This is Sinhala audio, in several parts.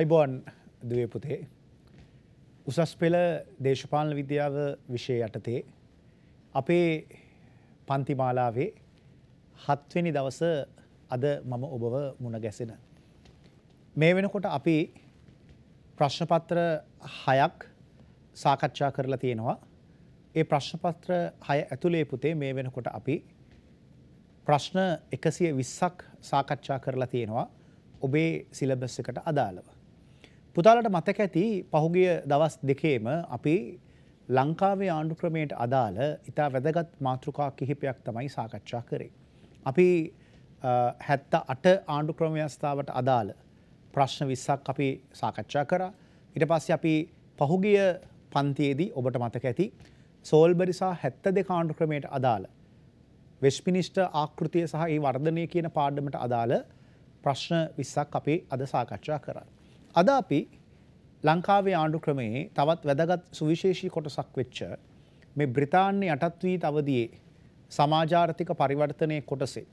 අයිබෝන් දුවේ පුතේ උසස් පෙළ දේශපාලන විද්‍යාව විෂය යටතේ අපේ පන්තිමාලාවේ හත්වෙනි දවස අද මම ඔබව මුණ ගැසෙන. මේ වෙනකොට අපි ප්‍රශ්නපත්‍ර හයක් සාකච්ඡා කරලා තියෙනවා ඒ ප්‍රශ්නපත්‍ර හය ඇතුළේ පුතේ මේ වෙනකොට අපි ප්‍රශ්න එකසිය විස්සක් සාකච්ඡා කරලා තියෙනවා ඔබේ සිලබස් එකට අදාළව. පුතාලට මතක ඇති පහුගිය දවස් දෙකේම අපි ලංකාවේ ආණ්ඩු ක්‍රමයට අදාළ ඉතා වැදගත් මාතෘකා කිහිපයක් තමයි සාකච්ඡා කරේ. අපි හැත්ත අට ආණ්ඩු ක්‍රමයස්ථාවට අදාළ ප්‍රශ්න විස්සක් අපි සාකච්ඡා කරා ඉට පස්ස අපි පහුගිය පන්තියේදී ඔබට මතක ඇති සෝල්බරිසා හැත්ත දෙ කාණ්ඩු ක්‍රමයට අදාළ වෙස්පිනිිෂ්ට ආකෘතිය සහ ඒ වර්ධනය කියන පාඩමට අදාළ ප්‍රශ්න විස්සක් අපි අද සාකච්ඡා කරන්න. අද අපි ලංකාවේ ආණ්ඩු ක්‍රමයේ තවත් වැදගත් සුවිශේෂී කොටසක් වෙච්ච මේ බ්‍රිතාන්‍ය යටත්වීත අවධයේ සමාජාර්ථික පරිවර්තනය කොටසේ.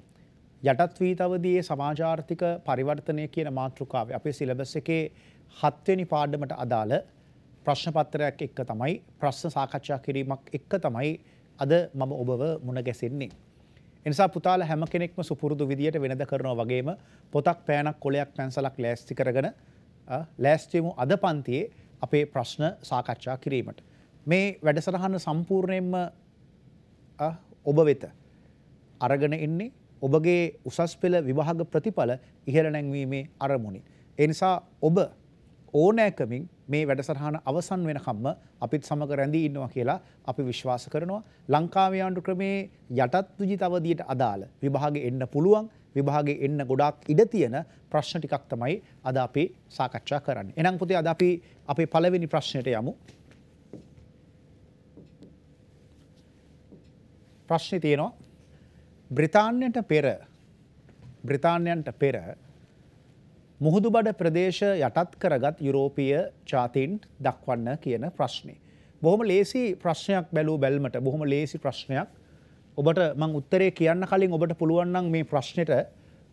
යටත්වීත අවධයේ සමාජාර්ථික පරිවර්තනය කියන මාතෘකාව අපේ සිලබස් එකේ හත්වෙනි පාඩමට අදාළ ප්‍රශ්නපත්තරයක් එක්ක තමයි ප්‍රශ්න සාකච්ඡා කිරීමක් එක්ක තමයි අද මම ඔබව මුණ ගැසෙන්නේ. එනිසා පුතාල හැම කෙනෙක්ම සුපුරුදු විදියට වෙනද කරනවා වගේම පොතක් පෑනක් කොලයක් පැන්සලක් ලෑස්ති කරගෙන ලෑස්තියමු අද පන්තියේ අපේ ප්‍රශ්න සාකච්ඡා කිරීමට. මේ වැඩසටහන සම්පූර්ණයෙන්ම ඔබ වෙත අරගෙන එන්නේ ඔබගේ උසස් පෙළ විභාග ප්‍රතිඵල ඉහළ නැංවීමේ අරමුණින්. එනිසා ඔබ ඕනෑකමින් මේ වැඩසටහන අවසන් වෙනකම්ම අපිත් සමග රැඳී ඉන්නවා කියලා අපි විශ්වාස කරනවා. ලංකාවේ ආණ්ඩු ක්‍රමේ යටත් විජිත අවධියට අදාළ විභාගෙ එන්න පුළුවන්. විභාගේ එන්න ගොඩක් ඉඩ තියෙන ප්‍රශ්න ටිකක් තමයි අද අපි සාකච්ඡා කරන්න. එනම් පුතේ අද අපි අපේ පළවෙනි ප්‍රශ්නයට යමු. ප්‍රශ්නය තියෙනවා බ්‍රිතාන්යට පෙර බ්‍රිතාන්යන්ට පෙර මුහුදුබඩ ප්‍රදේශ යටත් කරගත් යුරෝපිය ජාතීන් දක්වන්න කියන ප්‍රශ්නේ. බොහොම ලේසි ප්‍රශ්නයක් බැලූ බැල්මට බොහොම ලේසි ප්‍රශ්නයක් ඔබට මං උත්තරේ කියන්න කලින් ඔබට පුළුවන්නම් මේ ප්‍රශ්නයට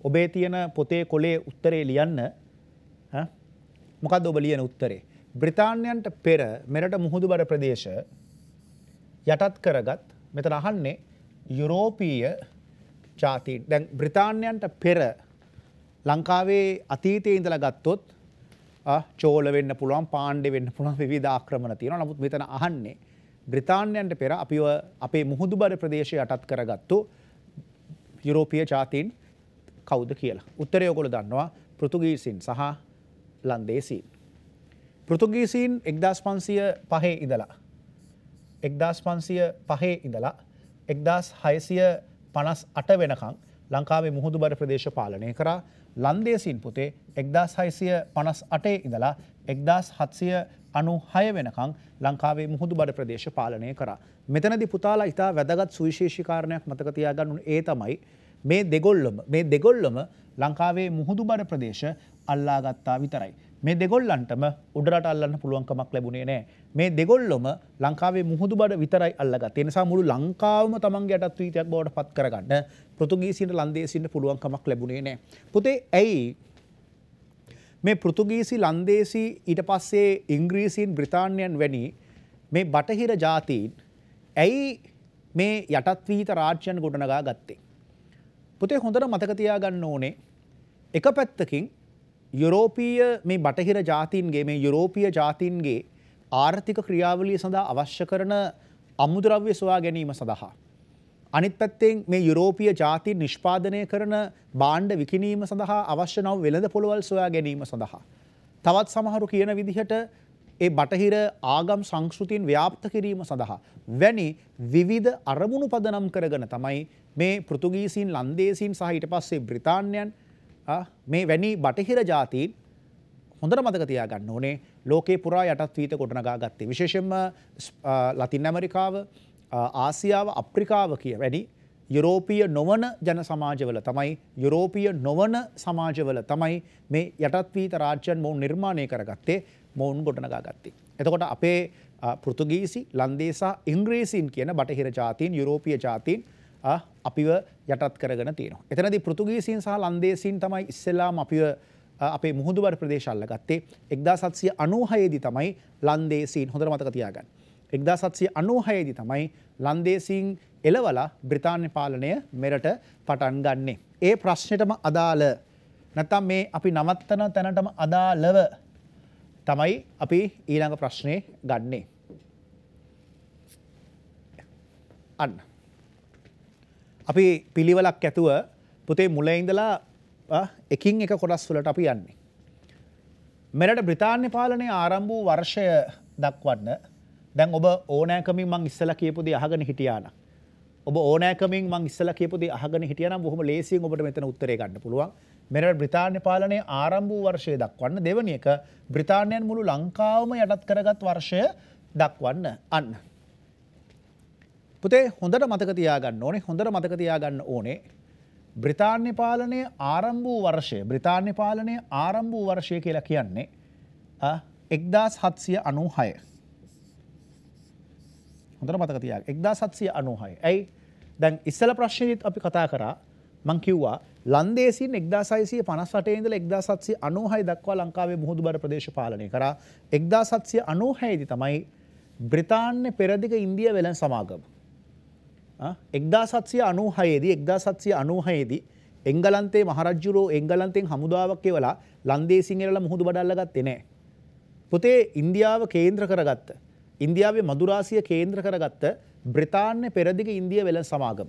ඔබේ තියෙන පොතේ කොලේ උත්තරේ ලියන්න මොකද ඔබ ලියන උත්තරේ. බ්‍රතාන්යන්ට පෙර මෙරට මුහුදු බර ප්‍රදේශ යටත් කරගත් මෙතන අහන්නේ යුරෝපීය ජාති දැන් බ්‍රතාන්යන්ට පෙර ලංකාවේ අතීතය ඉඳලා ගත්තොත් චෝල වෙන්න පුළුවන් පාණ්ඩෙ වෙන්න පුළුවන් විධ ආක්‍රමණ තියෙනවා නමුත් මෙතන අහන්නේ බ්‍රතාන්යන්ට පෙර අපිව අපේ මුහුදු බඩ ප්‍රදේශය අටත් කරගත්තු යුරෝපිය ජාතීන් කෞද කියලා. උත්තරයෝකොළ දන්නවා පෘතුගීසින් සහ ලන්දේසින්. පෘතුගීසින් එක්දස් පන්සිය පහේ ඉදලා. එක්දස් පන්සිය පහේ ඉඳලා එක්දස් හයසිය පනස් අට වෙනකං ලංකාවේ මුහුදු බර ප්‍රදේශ පාලනය කරා ලන්දේසින් පුතේ එක්දස් හයිසිය පනස් අටේ ඉඳලා එක්දස් හත්සිය අනු හය වෙනකං ලංකාවේ මුහුදු බඩ ප්‍රදේශ පාලනය කරා. මෙතනදි පුතාලා ඉතා වැදගත් සුවිශේෂිකාරණයක් මතකතියාගන්නු ඒ තමයි මේ දෙගොල්ලම මේ දෙගොල්ලම ලංකාවේ මුහුදු බඩ ප්‍රදේශ අල්ලාගත්තා විතරයි. මේ දෙගොල්ලන්ටම උඩරට අල්ලන්න පුළුවන්කමක් ලැබුණේ නෑ මේ දෙගොල්ලොම ලංකාවේ මුහුදු බඩ විතරයි අල්ලගත් එනිසා මුළු ලංකාවම තමන් යටත් වීතයක් බවට පත් කරගන්න පෘතුගීසින්ට ලන්දේසින්ට පුළුවන්කමක් ලැබුණේ නෑ. පුතේ ඇයි මේ පෘතුගීසි ලන්දේසි ඊට පස්සේ ඉංග්‍රීසින් බ්‍රතාන්යන් වැනි මේ බටහිර ජාතීන් ඇයි මේ යටත්වීත රාජ්‍යයන් ගොඩනගා ගත්තේ. පුතේ හොඳට මතකතියා ගන්න ඕනේ එක පැත්තකින් යුරෝපීය මේ බටහිර ජාතීන්ගේ මේ යුරෝපිය ජාතීන්ගේ ආර්ථික ක්‍රියාවලිය සඳහා අවශ්‍ය කරන අමුදුරව්‍ය සොයා ගැනීම සඳහා අනිත් පැත්තෙන් මේ යුරෝපිය ජාති නිෂ්පාදනය කරන බාණ්ඩ විකිනීම සඳහා අවශ්‍ය නව වෙළඳ පොළවල් සොයා ගැනීම සඳහා. තවත් සමහරු කියන විදිහට ඒ බටහිර ආගම් සංස්කෘතින් ව්‍යාප්ත කිරීම සඳහා වැනි විවිධ අරමුණු පදනම් කරගෙන තමයි මේ පෘතුගීසින් ලන්දේසින් සහ ඊට පස්සේ බ්‍රිතාන්‍යයන් මේ වැනි බටහිර ජාතීන් හොඳට මතක තියාගන්න ඕනේ ලෝකේ පුරා යටත් වීත ගොඩනගා ගත්තේ විශේෂයෙන්ම ලතින් ඇමරිකාව ආසියාව අප්‍රිකාව කිය වැඩි යුරෝපිය නොවන ජන සමාජවල තමයි යුරෝපිය නොවන සමාජවල තමයි මේ යටත්වීත රාජ්‍යන් මොවුන් නිර්මාණය කරගත්තේ මොවුන් ගොඩනගා ගත්තේ. එතකොට අපේ පෘතුගීසි ලන්දේසා ඉංග්‍රීසින් කියන බටහිර ජාතීන් යුරෝපිය ජාතීන් අපිව යටත් කරගෙන තියෙනවා. එතනදී පෘතුගීසින් සහ ලන්දේසින් තමයි ඉස්සෙල්ලාම අපිව අපේ මුහුදුබර ප්‍රදේශල්ල ගත්තේ එක්දා සත්සිය අනූහයේදී තමයි ලන්දේසින් හොඳර මතක තියාගන්න. එක්දා සත්සය අනෝහයේදි තමයි ලන්දේසින් එලවලා බ්‍රතාන්‍ය පාලනය මෙරට පටන් ගන්නේ. ඒ ප්‍රශ්නයටම අදාළ නැතම් මේ අපි නවත්තන තැනටම අදාලව තමයි අපි ඊළඟ ප්‍රශ්නය ගන්නේ. අන්න. අපි පිළිවලක් ඇතුව පුතේ මුලයිඉඳලා එකින් එක කොඩස් වලට අපි යන්නේ. මෙරට බ්‍රතාන්‍ය පාලනය ආරම්භූ වර්ෂය දක්වන්න දැන් ඔබ ඕනෑකමින් මං ඉස්සලා කියපු දේ අහගෙන හිටියානම් ඔබ ඕනෑකමින් මං ඉස්සලා කියපු දේ අහගෙන හිටියානම් බොහොම ලේසියෙන් ඔබට මෙතන උත්තරේ ගන්න පුළුවන් මෙරට බ්‍රතාන්‍ය පාලනය ආරම්භ වූ වර්ෂය දක්වන්න දෙවනි එක බ්‍රතාන්‍යයන් මුළු ලංකාවම යටත් කරගත් වර්ෂය දක්වන්න අන්න. පුතේ හොඳට මතක තියාගන්න ඕනේ හොඳට මතක තියාගන්න ඕනේ බ්‍රතාන්‍ය පාලනය ආරම්භ වූ වර්ෂය බ්‍රතාන්‍ය පාලනය ආරම්භ වූ වර්ෂය කියලා කියන්නේ එක්දස් හත්සිය අනූ හය. හොඳට මතක තියාගන්න 1796. ඇයි? දැන් ඉස්සල ප්‍රශ්නේදීත් අපි කතා කරා මං කිව්වා ලන්දේසින් 1658 ඉඳලා 1796 දක්වා ලංකාවේ මුහුදුබර ප්‍රදේශ පාලනය කරා. 1796 දී තමයි බ්‍රිතාන්‍ය පෙරදිග ඉන්දිය වෙළෙන් සමාගම. 1796 දී 1796 දී එංගලන්තේ මහරජුරෝ එංගලන්තෙන් හමුදාවක් එවලා ලන්දේසින් එරලා මුහුදු බඩල්ල ගත්තේ නැහැ. පුතේ ඉන්දියාව කේන්ද්‍ර කරගත්තා. ඉන්දියාවේ මදුරාසිය කේන්ද්‍ර කරගත්ත බ්‍රතාන්‍ය පෙරදිග ඉන්දිය වෙළඳ සමාගම.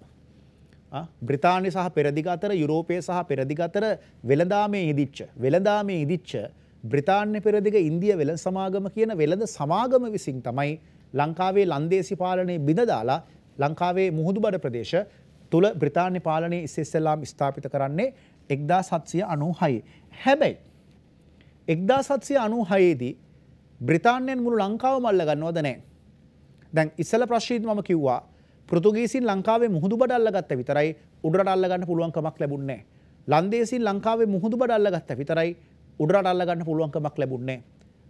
බ්‍රතාන්‍ය සහ පෙරදිග අතර යුරෝපය සහ පෙරදිග අතර වෙළඳාමේ ඉදිච්ච වෙළඳාමේ ඉදිච්ච බ්‍රතාන්‍ය පෙරදිග ඉන්දිය වෙළඳ සමාගම කියන වෙළඳ සමාගම විසින් තමයි ලංකාවේ ලන්දේසි පාලනය බිඳදාලා ලංකාවේ මුහුදුබඩ ප්‍රදේශ තුළ බ්‍රතාන්‍ය පාලනය ඉස්සෙස්සල්ලාම් ස්ථාපිත කරන්නේ එක්දා සත්සිය අනූ හයි. හැබැයි එක්දා සත්සිය අනු හයේදී බ්‍රතාන්යෙන් මුළු ලංකාව මල්ල ගන්නවද නෑ. දැන් ඉස්සල ප්‍රශ්ීත් ම කිව්වා පෘතුගේසින් ලංකාවේ මුහුදු බඩල්ල ගත්ත විතරයි උඩට අල්ලගන්න පුළුවන්කමක් ලැබුන්නේ. ලන්දේසින් ලංකාවේ මුහුදු බඩල්ල ගත්ත විතරයි උඩට අල්ලගන්න පුළුවන්කමක් ලැබුන්නේ.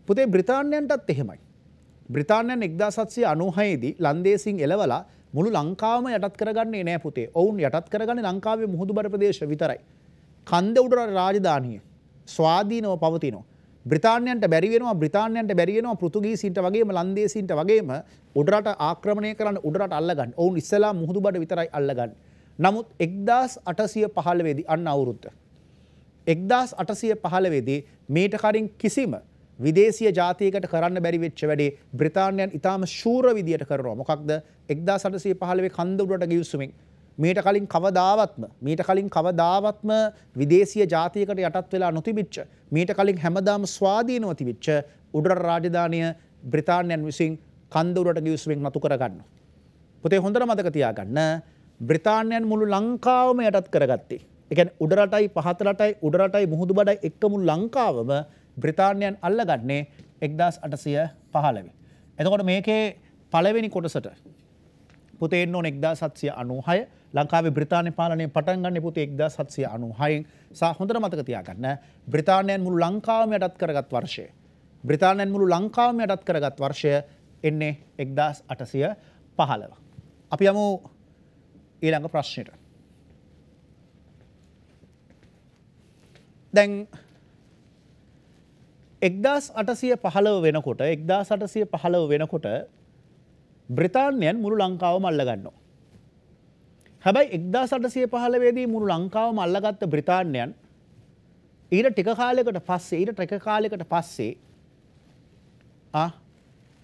පුතේ බ්‍රතාන්යන්ටත් එහෙමයි. බ්‍රතාන්යන් එක්දාසත්සේ අනුහයේදී ලන්දේසින් එලවලා මුළු ලංකාම යටත් කරගන්නේ නෑ පුතේ ඔවුන් යටත් කරගන්න ලංකාවේ මුහුදු බර ප්‍රදේශ විතරයි. කන්ද උඩට රාජධානය ස්වාධීනව පවතිනවා. බ්‍රතාානයන්ට බැරිවෙනවා බ්‍රතාානයන්ට බැරිවෙනවා පෘතුගීසින්ට වගේම ලන්දේසින්ට වගේම උඩරට ආක්‍රමණය කරන්න උඩරට අල්ලගන්න ඔවුන් ඉස්සලා මුහුදු බඩ විතරයි අල්ලගන්න. නමුත් එක්දස් අටසිය පහළවේදි අන්න අවුරුද්ධ. එක්දස් අටසිය පහළවේදී මේට කරින් කිසිම විදේශය ජාතියකට කරන්න බැරිවෙච්ච වැඩේ බ්‍රතාානයන් ඉතාම ශූර විදියට කරනවා මොකක්ද එක්දා සටසය පහළවේ කන්දුරට ගියවසුමින් මීට කලින් කවදාවත්ම මීට කලින් කවදාවත්ම විදේශීය ජාතියකට යටත් වෙලා නොතිබිච්ච මීට කලින් හැමදාම ස්වාධීනව තිබිච්ච උඩරට රාජධානිය බ්‍රිතාන්‍යයන් විසින් කන්දුරට ගිවිසුමින් නතු කරගන්න. පුතේ හොඳට මතක තියාගන්න බ්‍රිතාන්‍යයන් මුළු ලංකාවම යටත් කරගත්තේ. එකැන් උඩරටයි පහතරටයි උඩරටයි මුහුදු බඩයි එක්කමු ලංකාවම බ්‍රිතාන්‍යයන් අල්ලගන්නේ එක්දස් අටසය පහලවි. එතකොට මේකේ පලවෙනි කොටසට පුතේන්න ඕන එක්දා සත්සිය අනුහය ලංකාවේ බ්‍රතාානය පාලනය පටන්ගන්න පුති එක්දා සත්සිය අනුහයෙන් සහ හොඳර මතක තියාගන්න බ්‍රතාානයන් මුළු ලංකාවම යටත් කරගත් වර්ෂය. බ්‍රතාානයන් මුළු ලංකාවම යටත් කරගත් වර්ෂය එන්නේ එක්දස් අටසිය පහලව. අපි යමු ඊළඟ ප්‍රශ්නයට. දැන් එක්දස් අටසිය පහලව වෙනකොට එක්දා සටසිය පහලව වෙනකොට බ්‍රතාන්යන් මුළු ලංකාව මල්ලගන්නවා. හැබැයි එක්දා සටසය පහලවේදී මුළු ලංකාව මල්ලගත්ත බ්‍රතාන්යන් ඊට ටික කාලෙකට පස්සේ ඊට ට්‍රක කාලෙකට පස්සේ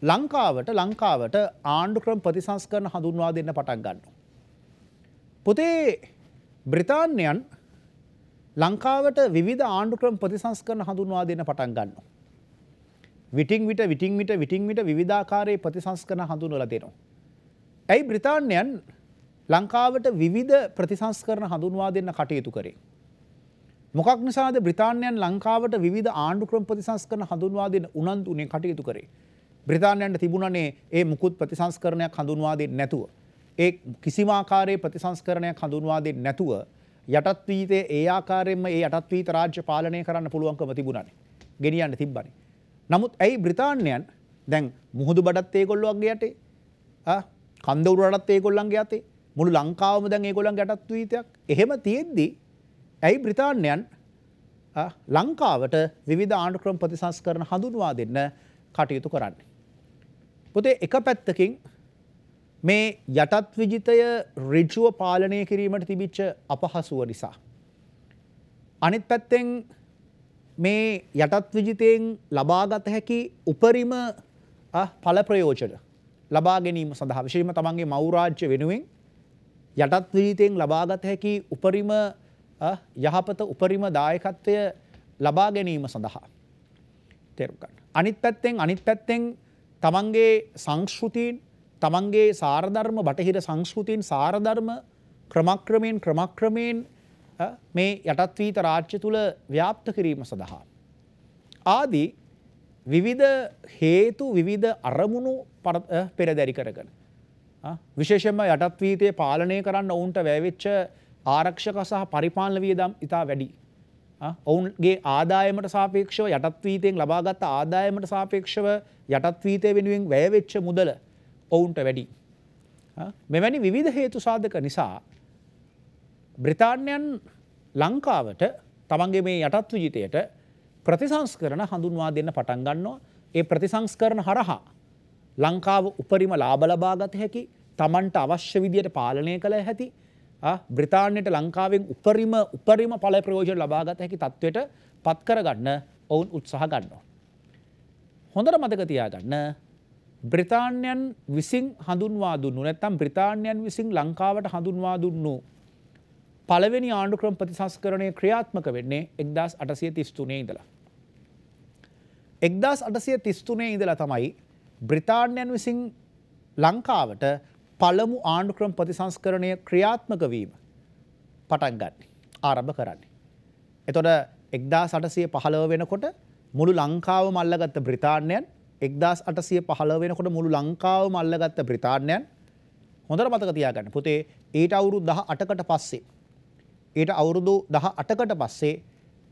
ලංකාවට ලංකාවට ආණ්ඩු ක්‍රම ප්‍රතිසංස්කරන හඳුන්වා දෙන්න පටක් ගන්න. පොතේ බ්‍රතාන්යන් ලංකාවට විධ ආණ්ඩු ක්‍රම ප්‍රතිසංස්කරන හඳුන්වා දෙන්න පටන් ගන්නවා. විටින් විට විටින් විට විටින් විට විධාකාරයේ ප්‍රතිසංස්කන හඳුනල දෙනවා. ඇයි බ්‍රතාන්‍යයන් ලංකාවට විවිධ ප්‍රතිසංස්කරන හඳුන්වා දෙන්න කටයුතු කරේ. මොකක් නිසාද බ්‍රතාන්‍යයන් ලංකාවට විධ ආණ්ඩුක්‍රම ප්‍රතිසංස්කරන හඳුන්වා දෙන්න උනන්දු උනේ කටයුතු කරේ. බ්‍රතාන්යන්ට තිබුණනේ ඒ මුකුත් ප්‍රතිසංස්කරණයක් හඳුන්වා දෙන්න නැතුව. ඒ කිසිමාකාරයේ ප්‍රතිසංස්කරණයක් හඳුන්වා දෙන්න නැතුව යටත්වීතේ ඒ ආකාරයෙන්ම ඒ යටත්වීත රාජ්‍ය පාලනය කරන්න පුළුවන්කම තිබුණනේ. ගෙනියන්න තිබ්බනේ. නමුත් ඇයි බ්‍රතාන්‍යයන් දැන් මුහුදු බඩත් ඒකොල්ලුවක්ගේ යටේ කන්දවරුවටත් ඒකොල්ලන්ගේ අතේ මුළු ලංකාවම දැන් ඒගොලන් ගැටත් වීතයක් එහෙම තියෙද්දී ඇයි බ්‍රතාන්‍යයන් ලංකාවට විධ ආණඩුක්‍රම ප්‍රතිසංස් කරන හඳුන්වා දෙන්න කටයුතු කරන්න. පොතේ එක පැත්තකින් මේ යටත් විජිතය රිජුව පාලනය කිරීමට තිබිච්ච අපහසුව නිසා. අනිත් පැත්තෙන් මේ යටත් විජිතයෙන් ලබාගත හැකි උපරිම ඵල ප්‍රයෝජන ලබා ගැනීම සඳහා විශේෂම තමන්ගේ මෞරාජ්‍ය වෙනුවෙන් යටත් විජිතයෙන් ලබාගත හැකි උපරිම යහපත උපරිම දායකත්වය ලබා ගැනීම සඳහා තෙරුගන්න. අනිත් පැත්තෙන් අනිත් පැත්තෙන් තමන්ගේ සංස්කෘතින් තමන්ගේ සාරධර්ම බටහිර සංස්කෘතින් සාරධර්ම ක්‍රමක්‍රමයෙන් ක්‍රමක්‍රමයෙන් මේ යටත්වීත රාජ්‍ය තුළ ව්‍යාප්ත කිරීම සඳහා. ආදී විවිධ හේතු විවිධ අරමුණු පෙරදැරි කරගන. විශේෂම යටත්වීතය පාලනය කරන්න ඔවුන්ට වැෑවිච්ච ආරක්ෂක සහ පරිපාලන වියදම් ඉතා වැඩි. ඔවුන්ගේ ආදායමට සාපේක්ෂව යටත්වීතයෙන් ලබාගත් ආදායමට සාපේක්ෂව යටත්වීතය වෙනුවෙන් වැෑවෙච්ච මුදල ඔවුන්ට වැඩි. මෙවැනි විධ හේතු සාධක නිසා බ්‍රතාන්‍යයන් ලංකාවට තමන්ගේ මේ යටත්ව ජීතයට ප්‍රතිසංස්කරන හඳුන්වා දෙන්න පටන්ගන්නවා ඒ ප්‍රතිසංස්කරන හරහා ලංකාව උපරිම ලාබලබාගත හැකි තමන්ට අවශ්‍ය විදියට පාලනය කළ හැති බ්‍රතාන්යට ලංකාවෙන් උපරිම උපරිම පල ප්‍රයෝජ ලබාගත හැකි තත්ත්වයට පත්කරගන්න ඔවුන් උත්සාහ ගන්නවා. හොඳට මතකතියාගන්න බ්‍රතාන්යන් විසින් හඳුන්වා දුන්නු නැත්තම් බ්‍රතාන්යන් විසින් ලංකාවට හඳුන්වා දුන්නු පළවෙනි ආණ්ඩුක්‍රම ප්‍රතිසංස්කරණය ක්‍රියාත්මක වෙන්නේ එක්දස් අටසය තිස්තුනය ඉඳලා. එක්දස් අටසය තිස්තුනය ඉඳලා තමයි බ්‍රිතාන්යන් විසින් ලංකාවට පළමු ආණ්ඩුක්‍රම ප්‍රතිසංස්කරණය ක්‍රියාත්මක වීම පටන් ගන්න ආරභ කරන්නේ. එතොට එක්දා සටසය පහළව වෙනකොට මුළු ලංකාව මල්ලගත්ත බ්‍රතාානයන් එක්දස් අටසය පහළ වෙනකොට මුළු ලංකාව මල්ලගත්ත බ්‍රතාානයන් හොඳර මතක තියාගන්න පුතේ ඒට අවුරු දහ අටකට පස්සේ ඊට අවුරුදු දහ අටකට පස්සේ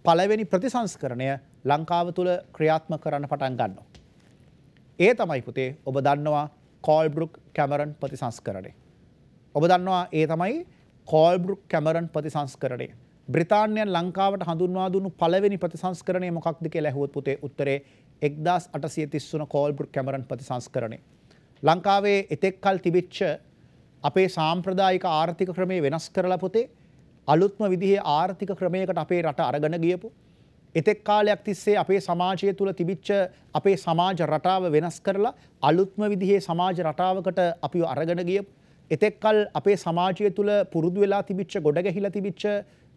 පළවෙනි ප්‍රතිසංස්කරණය ලංකාව තුළ ක්‍රියාත්ම කරන්න පටන් ගන්න. ඒ තමයි පුතේ ඔබ දන්නවා කෝල්බරුක් කැමරන් ප්‍රතිසංස්කරණය. ඔබ දන්නවා ඒ තමයි කෝල්බරුක් කැමරන් ප්‍රතිසංස්කරණය. බ්‍රතාානයන් ලංකාවට හඳුන්වා දුන්නු පළවෙනි ප්‍රතිසංස්කරණය මොකක්ද කියලා ඇහුවොත් පුතේ උත්තරේ 1933 කෝල්බරුක් කැමරන් ප්‍රතිසංස්කරණය. ලංකාවේ එතෙක්කල් තිබිච්ච අපේ සාම්ප්‍රදායික ආර්ථික ක්‍රමේ වෙනස් කරලා පොතේ අලුත්ම විදිහේ ආර්ථික ක්‍රමයකට අපේ රට අරගෙන ගියපු. එතෙක් කාලයක් තිස්සේ අපේ සමාජය තුළ තිබිච්ච අපේ සමාජ රටාව වෙනස් කරලා අලුත්ම විදිහේ සමාජ රටාවකට අපි අරගෙන ගියපු. එතෙක්කල් අපේ සමාජය තුළ පුරුදු වෙලා තිබිච්ච ගොඩගැහිලා තිබිච්ච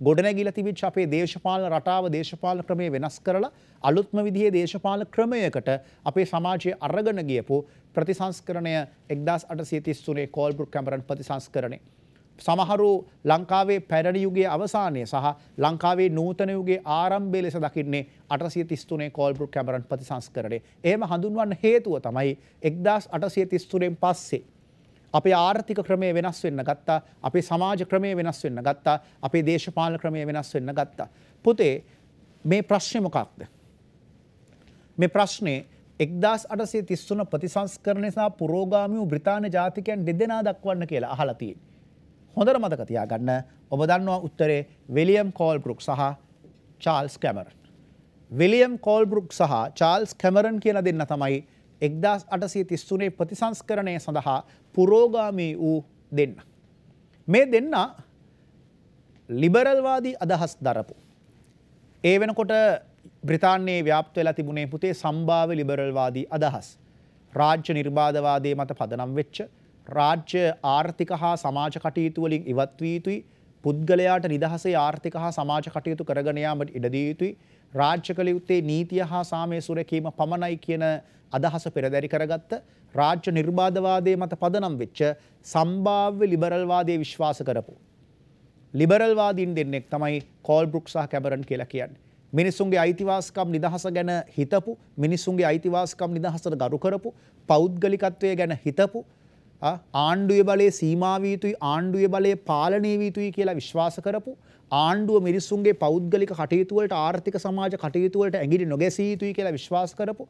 ගොඩනැගිල තිබිච් අපේ දේශපාල රටාව දේශපාල ක්‍රමය වෙනස් කරලා අලුත්ම විදිහේ දේශපාල ක්‍රමයකට අපේ සමාජය අරගන ගියපු ප්‍රතිසංස්කරණය එක්දස් අට සිතිස්තුනේ කෝල්බුක් කැමරන් ප්‍රතිසංස්කරණය සමහරු ලංකාවේ පැරණි යුගයේ අවසානයේ සහ ලංකාවේ නූතන යුගයේ ආරම්භය ලෙස දකින්නේ 833 කෝල්බ්‍රුක් කැමරන් ප්‍රතිසංස්කරණය. එහෙම හඳුන්වන්න හේතුව තමයි 1833න් පස්සේ අපේ ආර්ථික ක්‍රමය වෙනස් වෙන්න ගත්තා අපේ සමාජ ක්‍රමය වෙනස් වෙන්න ගත්තා අපේ දේශපාලන ක්‍රමය වෙනස් වෙන්න ගත්තා පුතේ මේ ප්‍රශ්නේ මොකක්ද මේ ප්‍රශ්නේ 1833 ප්‍රතිසංස්කරණය සහ පුරෝගාමී වූ බ්‍රිතාන්‍ය ජාතිකයන් දෙදෙනා දක්වන්න කියලා අහලා තියෙනවා හොඳර මතක තියාගන්න ඔබ දන්නවා උත්තරේ විලියම් කෝල්බරුක් සහ චාල්ස් කැමරන්. විලියම් කෝල්බරුක් සහ චාල්ස් කැමරන් කියන දෙන්න තමයි එක්දස් අටසී තිස්සුනේ ප්‍රතිසංස්කරණය සඳහා පුරෝගාමී වූ දෙන්න. මේ දෙන්න ලිබරල්වාදී අදහස් දරපු. ඒ වෙනකොට බ්‍රතාන්නේ ව්‍යාප්ත වෙලා තිබුණේ පුතේ සම්භාව ලිබරල්වාදී අදහස්. රාජ්‍ය නිර්බාධවාදය මත පදනම් වෙච්ච රාජ්‍ය ආර්ථික හා සමාජ කටයුතු වලින් ඉවත් වී යුතුයි. පුද්ගලයාට නිදහසේ ආර්ථික හා සමාජ කටයුතු කරගෙන යාමට ඉඩ දිය යුතුයි. රාජ්‍ය කළ යුත්තේ නීතිය හා සාමය සුරැකීම පමණයි කියන අදහස පෙරදැරි කරගත්ත රාජ්‍ය නිර්බාධවාදය මත පදනම් වෙච්ච සම්භාව්‍ය ලිබරල්වාදය විශ්වාස කරපු. ලිබරල්වාදීන් දෙන්නෙක් තමයි කෝල් බෘක් සහ කැබරන් කියලා කියන්න. මිනිස්සුන්ගේ අයිතිවාස්කම් නිදහස ගැන හිතපු මිනිස්සුන්ගේ අයිතිවාස්කම් නිදහසට ගරු කරපු පෞද්ගලිකත්වය ගැන හිතපු ආණ්ඩුවේ බලය සීමාවී යුතුයි ආණ්ඩුවේ බලය පාලනය වී යුතුයි කියලා විශ්වාස කරපු ආණ්ඩුව මිනිස්සුන්ගේ පෞද්ගලික කටයුතු වලට ආර්ථික සමාජ කටයුතු වලට ඇඟිලි නොගැසිය යුතුයි කියලා විශ්වාස කරපු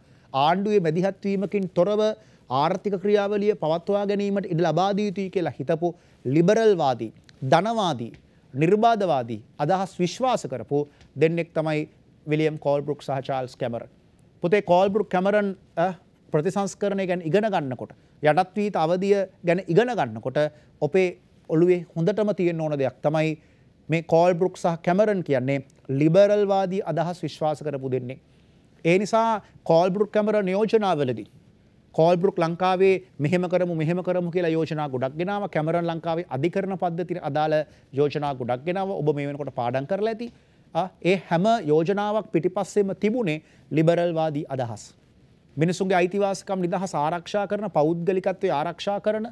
ආණ්ඩුවේ මැදිහත් වීමකින් තොරව ආර්ථික ක්‍රියාවලිය පවත්වා ගැනීමට ඉඩ ලබා දිය යුතුයි කියලා හිතපු ලිබරල්වාදී ධනවාදී නිර්බාධවාදී අදහස් විශ්වාස කරපු දෙන්නෙක් තමයි විලියම් කෝල්බෘක් සහ චාල්ස් කැමරන්. පුතේ කෝල්බෘක් කැමරන් ප්‍රතිසංස්කරණය ගැන ඉගෙන ගන්නකොට යටත්වීත අවධිය ගැන ඉගෙන ගන්නකොට ඔපේ ඔළුවේ හොඳටම තියෙන ඕන දෙයක් තමයි මේ කෝල් බෘක් සහ කැමරන් කියන්නේ ලිබරල්වාදී අදහස් විශ්වාස කරපු දෙන්නේ. ඒ නිසා කෝල් බෘක් කැමර නියෝජනාවලදී කෝල්බෘක් ලංකාවේ මෙහෙම කරමු මෙහෙම කරමු කියලා යෝජනා ගොඩක් ගෙනාව කැමරන් ලංකාවේ අධිකරණ පද්ධතිර අදාළ යෝජනා ගොඩක් ගෙනාව ඔබ මේ වෙනකොට පාඩම් කරලා ඇති ඒ හැම යෝජනාවක් පිටිපස්සෙම තිබුණේ ලිබරල්වාදී අදහස්. මිනිසුන්ගේ අයිතිවාසකම් නිදහස ආරක්ෂා කරන පෞද්ගලිකත්වය ආරක්ෂා කරන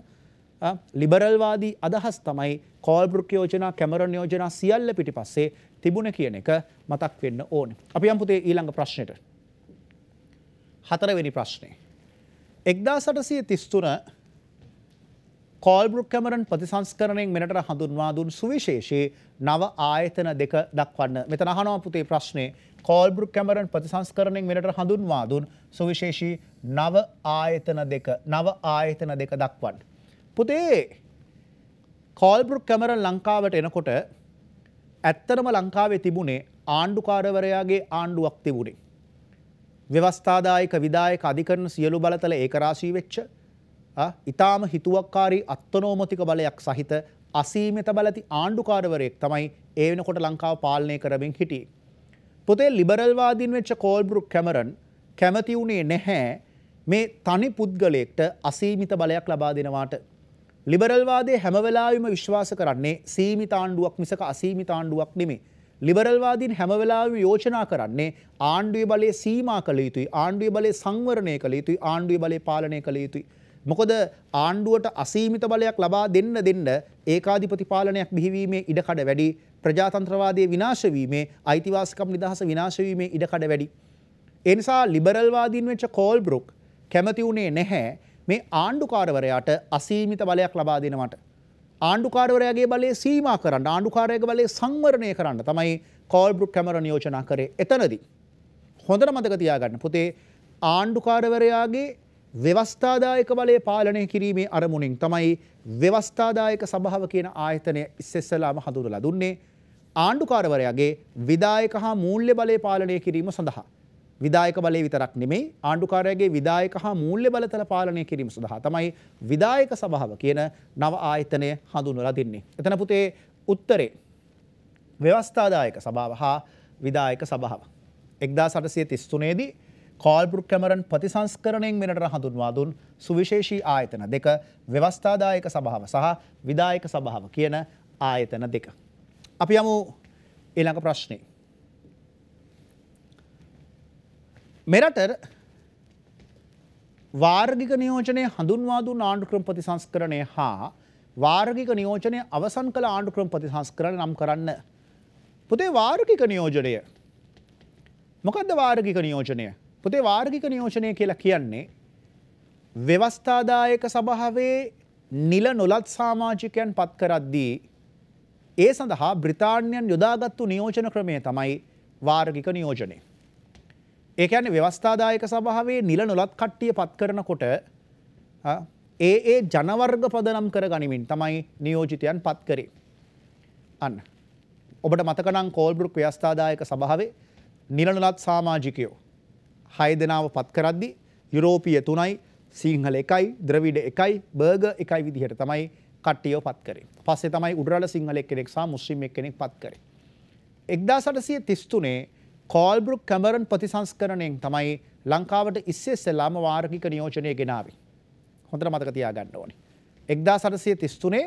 ලිබරල්වාදී අදහස් තමයි කෝල්බෘක් යෝජනා කැමරණ යෝජනා සියල්ල පිටි පස්සේ තිබුණ කියන එක මතක් වෙන්න ඕන. අපි අම්පුතේ ඊළඟ ප්‍රශ්නයට. හතරවෙනි ප්‍රශ්නය. එක්දා සටසය තිස්තුන කෝල්බෘක් කැමරන් ප්‍රතිසංස්කරණයෙන් මෙනට හඳුන්වා දුන් සුවිශේෂයේ නව ආයතන දෙක දක්වන්න මෙත අහනවාපුතේ ප්‍රශ්නය කෝල්බෘක් කැමරන් ප්‍රතිසංස්කරණයෙන් මෙනට හඳුන්වා දුන් සුවිශේෂී නව ආයතන දෙක නව ආයතන දෙක දක්වන්න. පුතේ කෝල්බෘක් කැමර ලංකාවට එනකොට ඇත්තනම ලංකාවේ තිබුණේ ආණ්ඩුකාරවරයාගේ ආණ්ඩුවක් තිබුණේ. ව්‍යවස්ථාදායක විදායක අධිකරන සියලු බලතල ඒකරාශී වෙච්ච ඉතාම හිතුවක්කාරී අත්තනෝමතික බලයක් සහිත අසීමිත බලති ආණ්ඩුකාරවරයෙක් තමයි ඒ වෙනකොට ලංකාව පාලනය කරමින් හිටියේ. පොතේ ලිබරල්වාදීන් වෙච්ච කෝල්බෘක් කැමරන් කැමති වුණේ නැහැ මේ තනි පුද්ගලයෙක්ට අසීමිත බලයක් ලබා දෙනවාට. ලිබරල්වාදේ හැමවෙලාවිම විශ්වාස කරන්නේ සීමිතාණ්ඩුවක් මිසක අසීමිතාණ්ඩුවක් නෙමේ. ලිබරල්වාදීන් හැමවෙලාව යෝජනා කරන්නේ ආණ්ඩුවේ බලය සීමා කළ යුතුයි ආණ්ඩුවේ බලය සංවරණය කළ යුතුයි ආණ්ඩුවේ බලය පාලනය කළ යුතුයි. මොකද ආණ්ඩුවට අසීමිත බලයක් ලබා දෙන්න දෙන්න ඒකාධිපති පාලනයක් බිහිවීමේ ඉඩකඩ වැඩි ප්‍රජාතන්ත්‍රවාදයේ විනාශවීමේ අයිතිවාසිකම් නිදහස විනාශවීමේ ඉඩකඩ වැඩි. එනිසා ලිබරල්වාදීන් වෙච්ච කෝල් බ්රුක් කැමති වුණේ නැහැ මේ ආණ්ඩුකාරවරයාට අසීමිත බලයක් ලබා දෙනවට. ආණ්ඩුකාරවරයාගේ බලය සීමා කරන්න ආණ්ඩුකාරයක බලය සංවරණය කරන්න තමයි කෝල් බ්රුක් කැමර නියෝජනා කරේ එතනදී. හොඳට මතක තියාගන්න පුතේ ආණ්ඩුකාරවරයාගේ ව්‍යවස්ථාදායක බලය පාලනය කිරීමේ අරමුණින් තමයි ව්‍යවස්ථාදායක සභාව කියන ආයතනය ඉස්සෙස්සලාම හඳුරලා දුන්නේ ආණ්ඩුකාරවරයාගේ විදායක හා මූල්‍ය බලය පාලනය කිරීම සඳහා. විදායක බලය විතරක් නෙමේ ආණ්ඩුකාරයගේ විදායක හා මූල්‍ය බලතල පාලනය කිරීම සඳහා තමයි විදායක සභාව කියන නව ආයතනය හඳුන්වලා දෙන්නේ. එතන පුතේ උත්තරේ ව්‍යවස්ථාදායක සභාව හා විදායක සභාව. 1833 දී කෝල්බෘක් කැමරන් ප්‍රතිසංස්කරණයෙන් මෙරට හඳුන්වා දුන් සුවිශේෂී ආයතන දෙක ව්‍යවස්ථාදායක සභාව සහ විදායක සභාව කියන ආයතන දෙක. අපි යමු ඊළඟ ප්‍රශ්නේ. මෙරට වාර්ගික නියෝජනය හඳුන්වා දුන් ආණ්ඩුක්‍රම ප්‍රතිසංස්කරණය හා වාර්ගික නියෝජනය අවසන් කළ ආණ්ඩුක්‍රම ප්‍රතිසංස්කරණ නම් කරන්න. පුතේ වාර්ගික නියෝජනය. මොකක්ද වාර්ගික නියෝජනය. පුතේ වාර්ගික නියෝජනය කියලා කියන්නේ ව්‍යවස්ථාදායක සභාවේ නිල නොලත් සාමාජිකයන් පත් කරද්දී ඒ සඳහා බ්‍රිතාන්‍යයන් යොදාගත්තු නියෝජන ක්‍රමය තමයි වාර්ගික නියෝජනය. ඒ කියන්නේ ව්‍යවස්ථාදායක සභාවේ නිල නොලත් කට්ටිය පත් කරනකොට ඒ ඒ ජනවර්ග පදනම් කර ගනිමින් තමයි නියෝජිතයන් පත් කරේ. අන්න. ඔබට මතකනම් කෝල්බෘක් ව්‍යවස්ථාදායක සභාවේ නිල නොලත් සාමාජිකයෝ හය දෙනාව පත් කරද්දි යුරෝපීය තුනයි සිංහල එකයි ද්‍රවිඩ එකයි බර්ග එකයි විදිහට තමයි කට්ටියෝ පත් කරේ. පස්සේ තමයි උඩරට සිංහල එක්කෙනෙක් සහ මුස්ලිම් එක්කෙනෙක් පත් කරේ. 1833 කෝල්බෘක් කැමරන් ප්‍රතිසංස්කරණයෙන් තමයි ලංකාවට ඉස්සෙස්සෙල්ලාම වාර්ගික නියෝජනය ගෙනාවේ. හොඳට මතක තියාගන්න ඕනේ. එක්දා සරසය තිස්තුනේ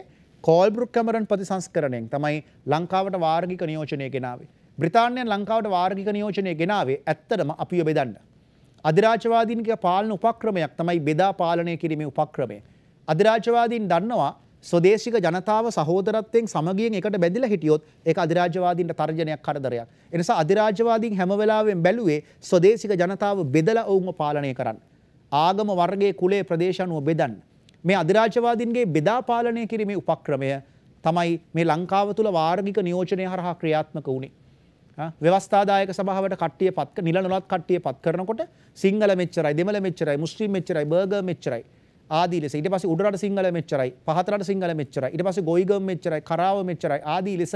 කෝල්බෘක් කැමරන් ප්‍රතිසංස්කරණයෙන් තමයි ලංකාවට වාර්ගික නියෝජනය ගෙනාවේ. බ්‍රතාානයෙන් ලංකාවට වාර්ගික නියෝජනය ගෙනාවේ ඇත්තටම අපිය බෙදන්න. අධිරාජවාදීන්ගේ පාලන උපක්‍රමයක් තමයි බෙදා පාලනය කිරීමේ උපක්‍රමය. අධිරාජවාදීන් දන්නවා ස්වදේශික ජනතාව සහෝදරත්වයෙන් සමගියෙන් එකට බැඳිලා හිටියොත් ඒක අධිරාජ්‍යවාදීන්ට තර්ජනයක් කරදරයක්. ඒ නිසා අධිරාජ්‍යවාදීන් හැම වෙලාවෙම බැලුවේ ස්වදේශික ජනතාව බෙදලා ඔවුන්ව පාලනය කරන්න. ආගම වර්ගයේ කුලයේ ප්‍රදේශ අනුව බෙදන්න. මේ අධිරාජ්‍යවාදීන්ගේ බෙදා පාලනය කිරීමේ උපක්‍රමය තමයි මේ ලංකාව තුළ වාර්ගික නියෝජනය හරහා ක්‍රියාත්මක වුණේ. ව්‍යවස්ථාදායක සභාවට කට්ටිය පත් නිල නොලත් කට්ටිය පත් කරනකොට සිංහල මෙච්චරයි දෙමළ මෙච්චරයි මුස්ලිම් මෙච්චරයි බර්ගර් මෙච්චරයි ආදී ලෙස ඊට පස්සේ උඩරට සිංහල මෙච්චරයි පහතරට සිංහල මෙච්චරයි ඊට පස්සේ ගොයිගම් මෙච්චරයි කරාව මෙච්චරයි ආදී ලෙස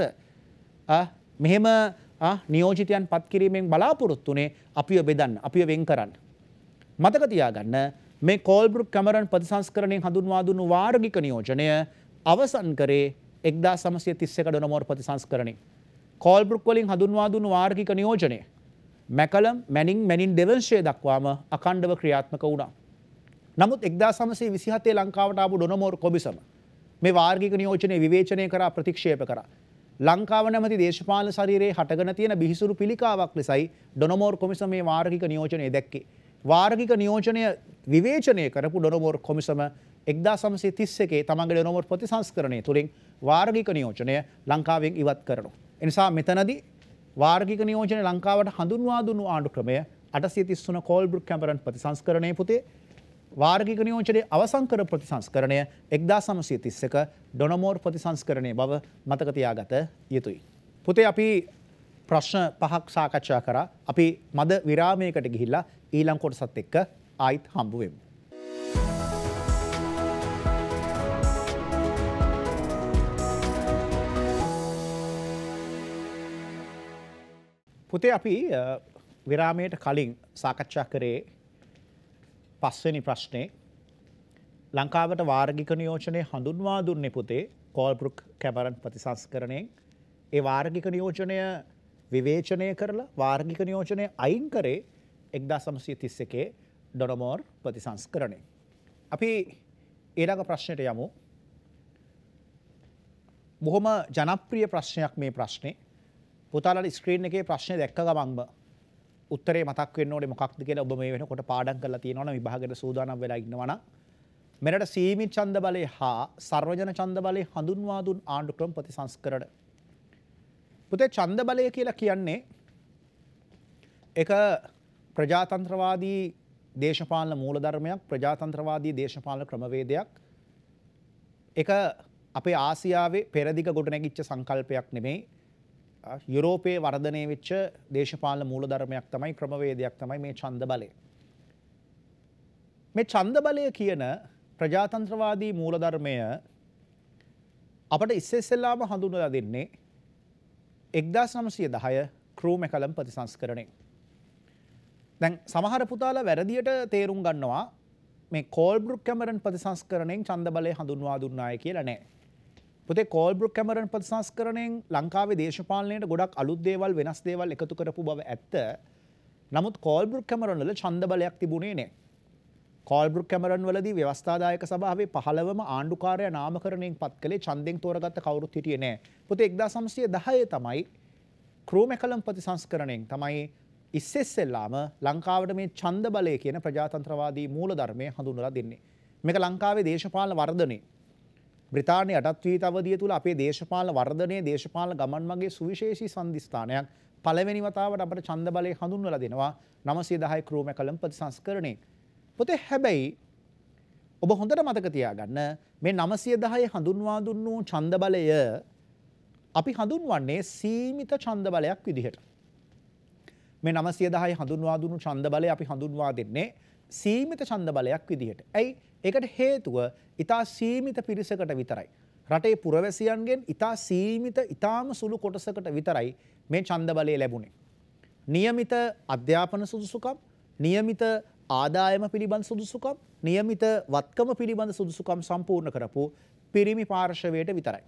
මෙහෙම නියෝජිතයන් පත් කිරීමෙන් බලාපොරොත්තු උනේ අපිව බෙදන්න අපිව වෙන් කරන්න මතක තියාගන්න මේ කෝල්බෘක් කැමරන් ප්‍රතිසංස්කරණයෙන් හඳුන්වා දුන්නු වාර්ගික නියෝජනය අවසන් කරේ 1931 ඩොනමෝර් ප්‍රතිසංස්කරණය කෝල්බෘක් වලින් හඳුන්වා දුන්නු වාර්ගික නියෝජනය මැකලම් මැනින් මැනින් ඩෙවල්ෂය දක්වාම අකණ්ඩව ක්‍රියාත්මක වුණා නමුත් එක්දා සමසේ විසිහතේ ලංකාවට ආපු ඩොනමෝර් කොබිසම මේ වාර්ගික නියෝජනය විවේචනය කර ප්‍රතික්ෂේප කර. ලංකාව නැමති දේශපාල ශරීරයේ හටගන තියෙන බිහිසුරු පිළිකාවක් ලෙසයි ඩොනමෝර් කොමිසම මේ වාර්ගික නියෝජනය දැක්කේ. වාර්ගික නියෝජනය විවේචනය කරපු ඩොනමෝර් කොමිසම එක්දා සමසේ තිස්සකේ තමන්ගේ ඩොනමෝර් ප්‍රතිසංස්කරණය තුළින් වාර්ගික නියෝජනය ලංකාවෙන් ඉවත් කරනු. එනිසා මෙතනදි වාර්ගික නියෝජන ලංකාවට හඳුන්වා දුන්නු ආණ්ඩු ක්‍රමය අටසිතිස්සුන කෝල්බෘක් කැමරන් ප්‍රතිසංස්කරණය පුතේ වාර්ගික නියෝජනයේ අවසන් කර ප්‍රතිසංස්කරණය 1931 ඩොනමෝර් ප්‍රතිසංස්කරණයේ බව මතක තියාගත යුතුයි. පුතේ අපි ප්‍රශ්න පහක් සාකච්ඡා කරා. අපි මද විරාමයකට ගිහිල්ලා ඊළඟ කොටසත් එක්ක ආයිත් හම්බ වෙමු. පුතේ අපි විරාමයට කලින් සාකච්ඡා කරේ පස්වෙනි ප්‍රශ්නේ ලංකාවට වාර්ගික නියෝජනය හඳුන්වා දුන්නේ පුතේ කෝල්බෘක් කැමරන් ප්‍රතිසංස්කරණයෙන් ඒ වාර්ගික නියෝජනය විවේචනය කරලා වාර්ගික නියෝජනය අයින් කරේ එක්දා සමසය තිස්ස එකේ ඩොනමෝර් ප්‍රතිසංස්කරණය. අපි ඒළඟ ප්‍රශ්නයට යමු බොහොම ජනප්‍රිය ප්‍රශ්නයක් මේ ප්‍රශ්නේ පුතාලට ස්ක්‍රීන් එකේ ප්‍රශ්නය දැක්ක ගමන්ම උත්තරේ මතක් වෙන්න ඕනේ මොකක්ද කියලා ඔබ මේ වෙනකොට පාඩම් කරලා තියෙනවනම් විභාගයට සූදානම් වෙලා ඉන්නවනම් මෙරට සීමිත ඡන්ද බලය හා සර්වජන ඡන්ද බලය හඳුන්වා දුන් ආණ්ඩු ක්‍රම ප්‍රතිසංස්කරණ පුතේ ඡන්ද බලය කියලා කියන්නේ ඒක ප්‍රජාතන්ත්‍රවාදී දේශපාලන මූලධර්මයක් ප්‍රජාතන්ත්‍රවාදී දේශපාලන ක්‍රමවේදයක් ඒක අපේ ආසියාවේ පෙරදිග ගොඩනැගිච්ච සංකල්පයක් නෙමෙයි යුරෝපයේ වර්ධනය වෙච්ච දේශපාලන මූලධර්මයක් තමයි ක්‍රමවේදයක් තමයි මේ ඡන්ද බලය. මේ ඡන්ද බලය කියන ප්‍රජාතන්ත්‍රවාදී මූලධර්මය අපට ඉස්සෙල්ලාම හඳුනලා දෙන්නේ 1910 ක්‍රූමැකලම් ප්‍රතිසංස්කරණය. දැන් සමහර පුතාලා වැරදියට තේරුම් ගන්නවා මේ කෝල්බ්‍රුක් කැමරන් ප්‍රතිසංස්කරණයෙන් ඡන්ද බලය හඳුන්වා දුන්නාය කියලා නෑ. පොතේ කෝල්බෘක් කැමරන් ප්‍රතිසංස්කරණයෙන් ලංකාවේ දේශපාලනයට ගොඩක් අලුත් දේවල් වෙනස් දේවල් එකතු කරපු බව ඇත්ත. නමුත් කෝල්බෘක් කැමරන් වල ඡන්ද බලයක් තිබුණේ නැහැ. කෝල්බෘක් කැමරන් වලදී ව්‍යවස්ථාදායක සභාවේ 15ම ආණ්ඩුකාරයා නාමකරණයෙන් පත් කළේ ඡන්දෙන් තෝරගත්ත කවුරුත් හිටියේ නැහැ. පොතේ 1910 තමයි ක්‍රෝමැකලම් ප්‍රතිසංස්කරණයෙන් තමයි ඉස්සෙස්සෙල්ලාම ලංකාවට මේ ඡන්ද බලය කියන ප්‍රජාතන්ත්‍රවාදී මූලධර්මය හඳුන්වලා දෙන්නේ. මේක ලංකාවේ දේශපාලන වර්ධනේ බ්‍රතාානය අටත්වී අවදිය තුළ අපේ දේශපාල වර්ධනය දේශපාල ගමන් මගේ සුවිශේෂී සන්ධස්ථානයක් පළවෙනි වතාවට අපට චන්ද බලය හඳුන්වල දෙනවා නමසේ දහයි ක්‍රෝම කළම් ප්‍රතිසංස්කරණය. පොතේ හැබැයි ඔබ හොඳට මතකතියාගන්න මේ නමසය දහය හඳුන්වා දුන්නූ චන්ද බලය අපි හඳුන්වන්නේ සීමිත චන්ද බලයක් විදිහට. මේ නමසය දහයි හඳුන්වා දුන්නු චන්ද බලය අපි හඳුන්වා දෙන්නේ සීමිත ඡන්ද බලයක් විදිහට. ඇයි? ඒකට හේතුව ඊටා සීමිත පිරිසකට විතරයි. රටේ පුරවැසියන්ගෙන් ඊටා සීමිත ඊටාම සුළු කොටසකට විතරයි මේ ඡන්ද බලය ලැබුණේ. નિયમિત අධ්‍යාපන සුදුසුකම්, નિયમિત ආදායම පිළිබඳ සුදුසුකම්, નિયમિત වත්කම පිළිබඳ සුදුසුකම් සම්පූර්ණ කරපු පිරිමි පාර්ශවයට විතරයි.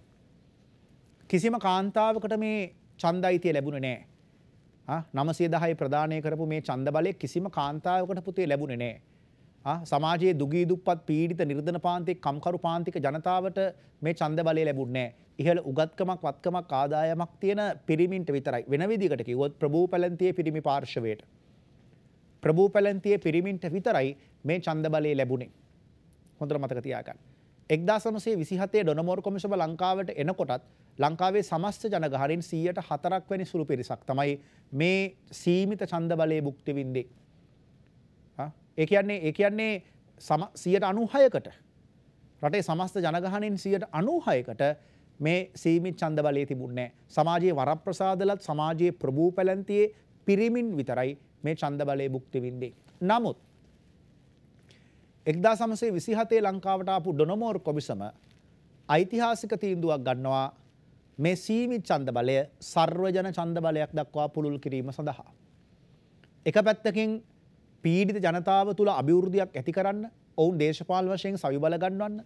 කිසිම කාන්තාවකට මේ ඡන්දයිතිය ලැබුණේ නැහැ. නමසේ දහයි ප්‍රධානය කරපු මේ චන්ද බලය කිසිම කාන්තාවකට පුතේ ලැබුණේ නෑ. සමාජයේ දුගී දුප්පත් පීඩිත නිර්ධන පාන්තික කම්කරු පාන්තික ජනතාවට මේ ඡන්ද බලය ලැබුණේ ඉහළ උගත්කමක් වත්කමක් ආදායමක් තියෙන පිරිමින්ට විතරයි. වෙන විදිහකට කිව්වොත් ප්‍රභූ පැලන්තියේ පිරිමි පාර්ශවයට. ප්‍රභූ පැලන්තියේ පිරිමින්ට විතරයි මේ ඡන්ද බලය ලැබුණේ. හොඳට මතක තියාගන්න. එක්දාසනසේ විසිහතේ ඩොනමෝර් කොමිසම ලංකාවට එනකොටත් ලංකාවේ සමස්ත ජනගහරින් සීයට හතරක් වැනි සුළු පිරිසක් තමයි මේ සීමිත චන්ද බලය බුක්තිවින්දේ. ඒ කියන්නේ ඒ කියන්නේ සියට අනුහයකට රටේ සමස්ත ජනගහනෙන් සියට අනුහයකට මේ සීමිත් චන්ද බලය තිබුන්නේ සමාජයේ වරප්‍රසාදලත් සමාජයේ ප්‍රභූ පැලැන්තියේ පිරිමින් විතරයි මේ චන්ද බලය භුක්ති විඳින්නේ. නමුත් එක්දා සමසේ විසිහතේ ලංකාවට ආපු ඩොනොමෝර් කොමිසම ඓතිහාසික තීන්දුවක් ගන්නවා මේ සීමිත් ඡන්ද බලය සර්වජන ඡන්ද බලයක් දක්වා පුළුල් කිරීම සඳහා. එක පැත්තකින් පීඩිත ජනතාව තුළ අභිවෘද්ධියක් ඇති කරන්න ඔවුන් දේශපාලන වශයෙන් සවිබල ගන්නවන්න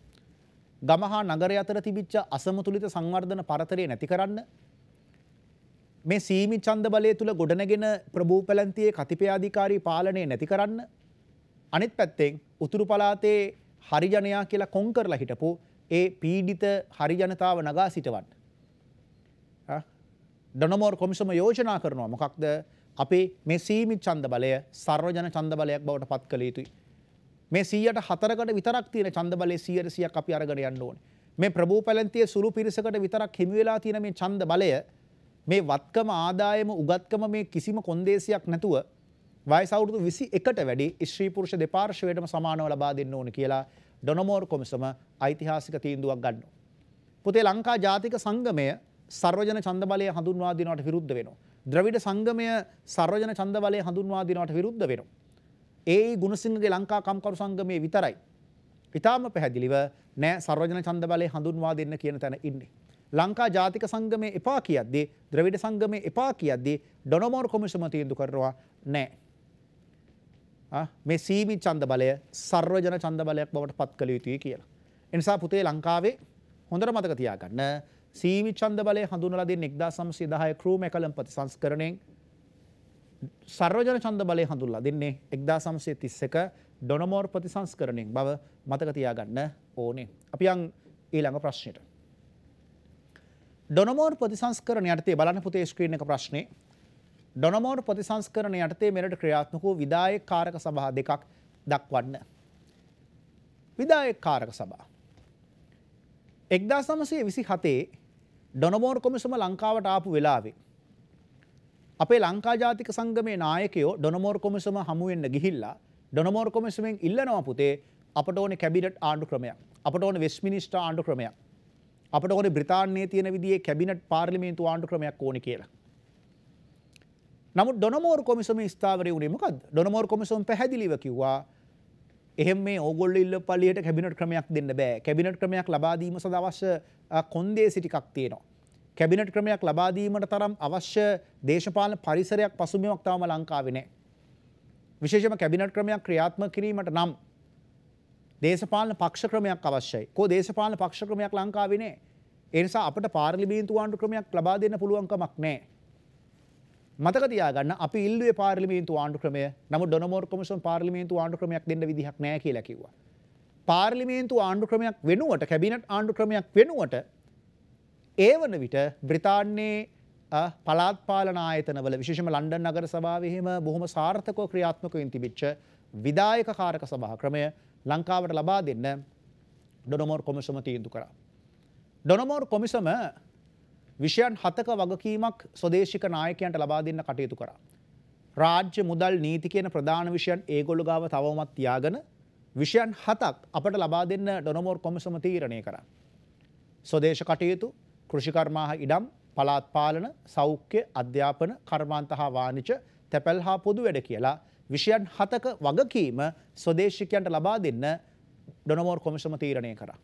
ගමහා නගරය අතර තිබිච්ච අසමතුලිත සංවර්ධන පරතරය නැති කරන්න මේ සීමිත් ඡන්ද බලය තුළ ගොඩනගෙන ප්‍රභූ පැලැන්තියේ කතිපය අධිකාරී පාලනය නැති කරන්න අනිත් පැත්තෙන් උතුරු පලාතේ හරිජනයා කියලා කොන් කරලා හිටපු ඒ පීඩිත හරිජනතාව නගා සිටවන්න. ඩනමෝර් කොමිසම යෝජනා කරනවා මොකක්ද අපේ මේ සීමි චන්ද බලය සර්වජන චන්ද බලයක් බවට පත් කළ යුතුයි. මේ සීයට හතරකට විතරක් තියෙන චන්ද බලය සීයට සියක් අපි අරගෙන යන්න ඕනේ. මේ ප්‍රභූ පැලැන්තිය සුළු පිරිසකට විතරක් හිමි වෙලා තියෙන මේ ඡන්ද බලය මේ වත්කම ආදායම උගත්කම මේ කිසිම කොන්දේසියක් නැතුව වයිසවුරුදු විසි එකට වැඩි ස්ශ්‍රීපුරුෂ දෙපාර්ශවයටම සමානව ලබා දෙන්න ඕන කියලා ඩොනමෝර් කොමිසම ඓතිහාසික තීන්දුවක් ගන්න. පුතේ ලංකා ජාතික සංගමය සර්වජන චන්දබලය හඳුන්වා දිනවට විරුද්ධ වෙනවා. ද්‍රවිඩ සංගමය සර්වජන චන්දබලය හඳුන්වා දිනවට විරුද්ධ වෙනවා. ඒ ගුණසිංහගේ ලංකා කම්කරු සංගමයේ විතරයි. ඉතාම පැහැදිලිව නෑ සර්වජන චන්දබලය හඳුන්වා දෙන්න කියන තැන ඉන්නේ. ලංකා ජාතික සංගමය එපා කියද්දී ද්‍රවිඩ සංගමය එපා කියද්දී ඩොනමෝර් කොමිසම තීන්දු කරනවා නෑ. මේ සීමි චන්ද බලය සර්වජන චන්ද බලයක් බවට පත් කළ යුතුයි කියලා. එනිසා පුතේ ලංකාවේ හොඳට මතක තියාගන්න සීමි චන්ද බලය හඳුනලා දෙන්නේ 1910 ක්‍රූ මැකලම් ප්‍රතිසංස්කරණයෙන් සර්වජන චන්ද බලය හඳුන්ලා දෙන්නේ 1931 ඩොනමෝර් ප්‍රතිසංස්කරණයෙන් බව මතක තියාගන්න ඕනේ. අපි යන් ඊළඟ ප්‍රශ්නෙට. ඩොනමෝර් ප්‍රතිසංස්කරණය යටතේ බලන්න පුතේ ස්ක්‍රීන් එක ප්‍රශ්නේ ඩොනමෝර් ප්‍රතිසංස්කරණ යටතේ මෙරට ක්‍රියාත්මක වූ විදායක කාරක සභා දෙකක් දක්වන්න. විදායක කාරක සභා. එක්දා සමසය විසි හතේ ඩොනමෝර් කොමිසම ලංකාවට ආපු වෙලාවේ. අපේ ලංකා ජාතික සංගමේ නායකයෝ ඩොනමෝර් කොමිසම හමුවෙන්න ගිහිල්ලා ඩොනමෝර් කොමිසමෙන් ඉල්ලනවා පුතේ අපට ඕන කැබිනට් ආණ්ඩු ක්‍රමයක් අපට ඕන වෙස්මිනිස්ට ආණ්ඩු ක්‍රමයක් අපට ඕන බ්‍රතාන්නේ තියෙන විදිේ කැබිනට් පාර්ලිමේන්තු ආණ්ඩු ක්‍රමයක් ඕන කියලා නමුත් ඩොනමෝර් කොමිසම ස්ථාවරය වුණේ මොකද ඩොනමෝර් කොමිසම් පැහැදිලිව කිව්වා එහෙම මේ ඕගොල්ලෝ ඉල්ල පල්ලියට කැබිනට් ක්‍රමයක් දෙන්න බෑ කැබිනට් ක්‍රමයක් ලබා දීම සඳහා අවශ්‍ය කොන්දේසි ටිකක් තියෙනවා කැබිනට් ක්‍රමයක් ලබා දීමට තරම් අවශ්‍ය දේශපාලන පරිසරයක් පසුබිමක් තවම ලංකාවේ නැහැ විශේෂම කැබිනට් ක්‍රමයක් ක්‍රියාත්මක කිරීමට නම් දේශපාලන පක්ෂ ක්‍රමයක් අවශ්‍යයි කෝ දේශපාලන පක්ෂ ක්‍රමයක් ලංකාවේ නැහැ ඒ නිසා අපිට පාර්ලිමේන්තු ආණ්ඩු ක්‍රමයක් ලබා දෙන්න පුළුවන් කමක් නැහැ මතක තියාගන්න අපි ඉල්ලුවේ පාර්ලිමේන්තු ආණ්ඩු ක්‍රමය නමුත් ඩොනමෝර් කොමිෂන් පාර්ලිමේන්තු ආණ්ඩු ක්‍රමයක් දෙන්න විදිහක් නැහැ කියලා කිව්වා. පාර්ලිමේන්තු ආණ්ඩු ක්‍රමයක් වෙනුවට කැබිනට් ආණ්ඩු ක්‍රමයක් වෙනුවට ඒ වන විට බ්‍රිතාන්‍යයේ පලාත් පාලන ආයතනවල විශේෂම ලන්ඩන් නගර සභාවේ එහෙම බොහොම සාර්ථකව ක්‍රියාත්මක වෙමින් තිබිච්ච විදායක කාරක සභා ක්‍රමය ලංකාවට ලබා දෙන්න ඩොනමෝර් කොමිසම තීන්දුව කරා. ඩොනමෝර් කොමිසම විෂයන් හතක වගකීමක් ස්වදේශික නායකයන්ට ලබා දෙන්න කටයුතු කරා. රාජ්‍ය මුදල් නීති කියන ප්‍රධාන විෂයන් ඒගොල්ලෝ ගාව තවමත් තියාගෙන විෂයන් හතක් අපට ලබා දෙන්න ඩොනොමෝර් කොමිසම තීරණය කරා. ස්වදේශ කටයුතු, කෘෂිකර්මා හා ඉඩම්, පළාත් පාලන, සෞඛ්‍ය, අධ්‍යාපන, කර්මාන්ත හා වාණිජ, තැපැල් හා පොදු වැඩ කියලා විෂයන් හතක වගකීම ස්වදේශිකයන්ට ලබා දෙන්න ඩොනොමෝර් කොමිසම තීරණය කරා.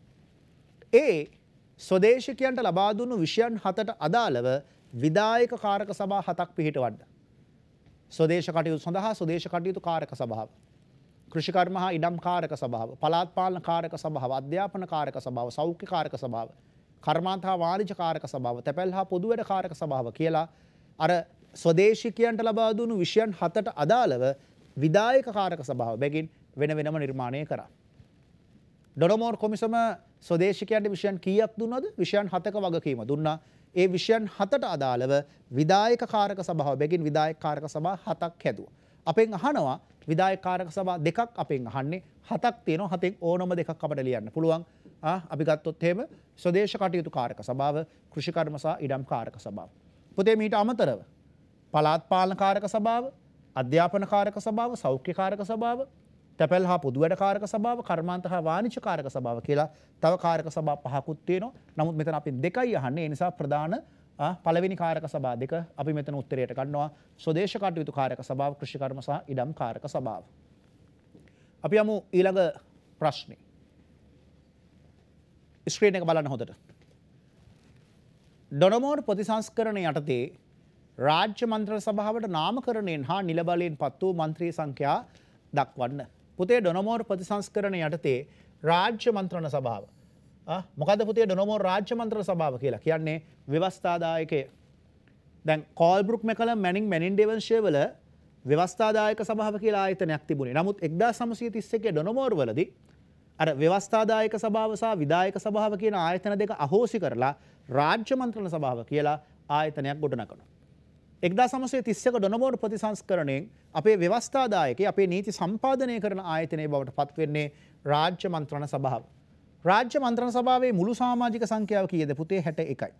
ඒ ස්වදේශිකයන්ට ලබා දුන්නු විෂයන් හතට අදාළව විදායක කාරක සභා හතක් පිහිටවන්න. ස්වදේශ කටයුතු සඳහා ස්වදේශ කටයුතු කාරක සභාව. කෘෂිකර්ම හා ඉඩම් කාරක සභාව, පළාත් පාලන කාරක සභාව, අධ්‍යාපන කාරක සභාව, සෞඛ්‍ය කාරක සභාව, කර්මාන්ත හා වාණිජ කාරක සභාව, තැපැල් හා පොදු වැඩ කාරක සභාව කියලා අර ස්වදේශිකයන්ට ලබා දුන්නු විෂයන් හතට අදාළව විදායක කාරක සභාව බැගින් වෙන වෙනම නිර්මාණය කරා. ඩොරමෝර් කොමිසම ස්වදේශිකයන්ට විෂයන් කීයක් දුන්නද? විෂයන් 7ක වගකීම දුන්නා. ඒ විෂයන් 7ට අදාළව විධායක කාරක සභාව බැගින් විධායක කාරක සභා 7ක් හැදුවා. අපෙන් අහනවා විධායක කාරක සභා දෙකක් අපෙන් අහන්නේ හතක් තියෙනවා හතෙන් ඕනම දෙකක් අපට ලියන්න පුළුවන්. අපි ගත්තොත් එහෙම ස්වදේශ කටයුතු කාරක සභාව, කෘෂිකර්ම සහ ඉඩම් කාරක සභාව. පුතේ මීට අමතරව පළාත් පාලන කාරක සභාව, අධ්‍යාපන කාරක සභාව, සෞඛ්‍ය කාරක සභාව, තැපැල් හා පොදුවැට කාරක සභාව කර්මාන්ත හා වානිච කාරක සභාව කියලා තව කාරක සභා පහකුත් තියෙනවා. නමුත් මෙතන අපි දෙකයි අහන්නේ. ඒ නිසා ප්‍රධාන පළවෙනි කාරක සභා දෙක අපි මෙතන උත්තරයට ගන්නවා. ස්වදේශ කටයුතු කාරක සභාව, කෘෂිකර්ම සහ ඉඩම් කාරක සභාව. අපි යමු ඊළඟ ප්‍රශ්නේ. ස්ක්‍රීන් එක බලන්න හොඳට. ඩොනමෝර් ප්‍රතිසංස්කරණ යටතේ රාජ්‍ය මන්ත්‍ර සභාවට නාමකරණයෙන් හා නිලබලයෙන් පත් වූ මන්ත්‍රී සංඛ්‍යා දක්වන්න. පුතේ ඩොනමෝර් ප්‍රතිසංස්කරණ යටතේ රාජ්‍ය මන්ත්‍රණ සභාව. මොකද පුතේ ඩොනමෝ රාජ්‍ය මන්ත්‍ර සභාව කියලා කියන්නේ ව්‍යවස්ථාදායකය. දැන් කෝල්බරුක් මෙකල මැනිින් මැනින් ඩෙවංශයවල ව්‍යවස්ථාදායක සභාව කියලා ආයතනයක් තිබුණේ නමුත් එක්දා සමසය තිස්සකේ ඩොනමෝර්වලදී අර ව්‍යවස්ථාදායක සභාව සහ විදායක සභාව කියන ආයතන දෙක අහෝසි කරලා රාජ්‍ය මන්ත්‍රණ සභාව කියලා ආයතනයක් ගොඩනගනවා. එක්දා සමසේ තිස්සක ඩොනබෝඩ් ප්‍රතිසංස්කරණයෙන් අපේ ව්‍යවස්ථාදායක අපේ නීති සම්පාධනය කරන ආයතනය බවට පත්වෙන්නේ රාජ්‍ය මන්ත්‍රණ සභාව. රාජ්‍ය මන්ත්‍රණ සභාවේ මුළු සාමාජික සංඛ්‍යාව කියද පුතේ හැට එකයි.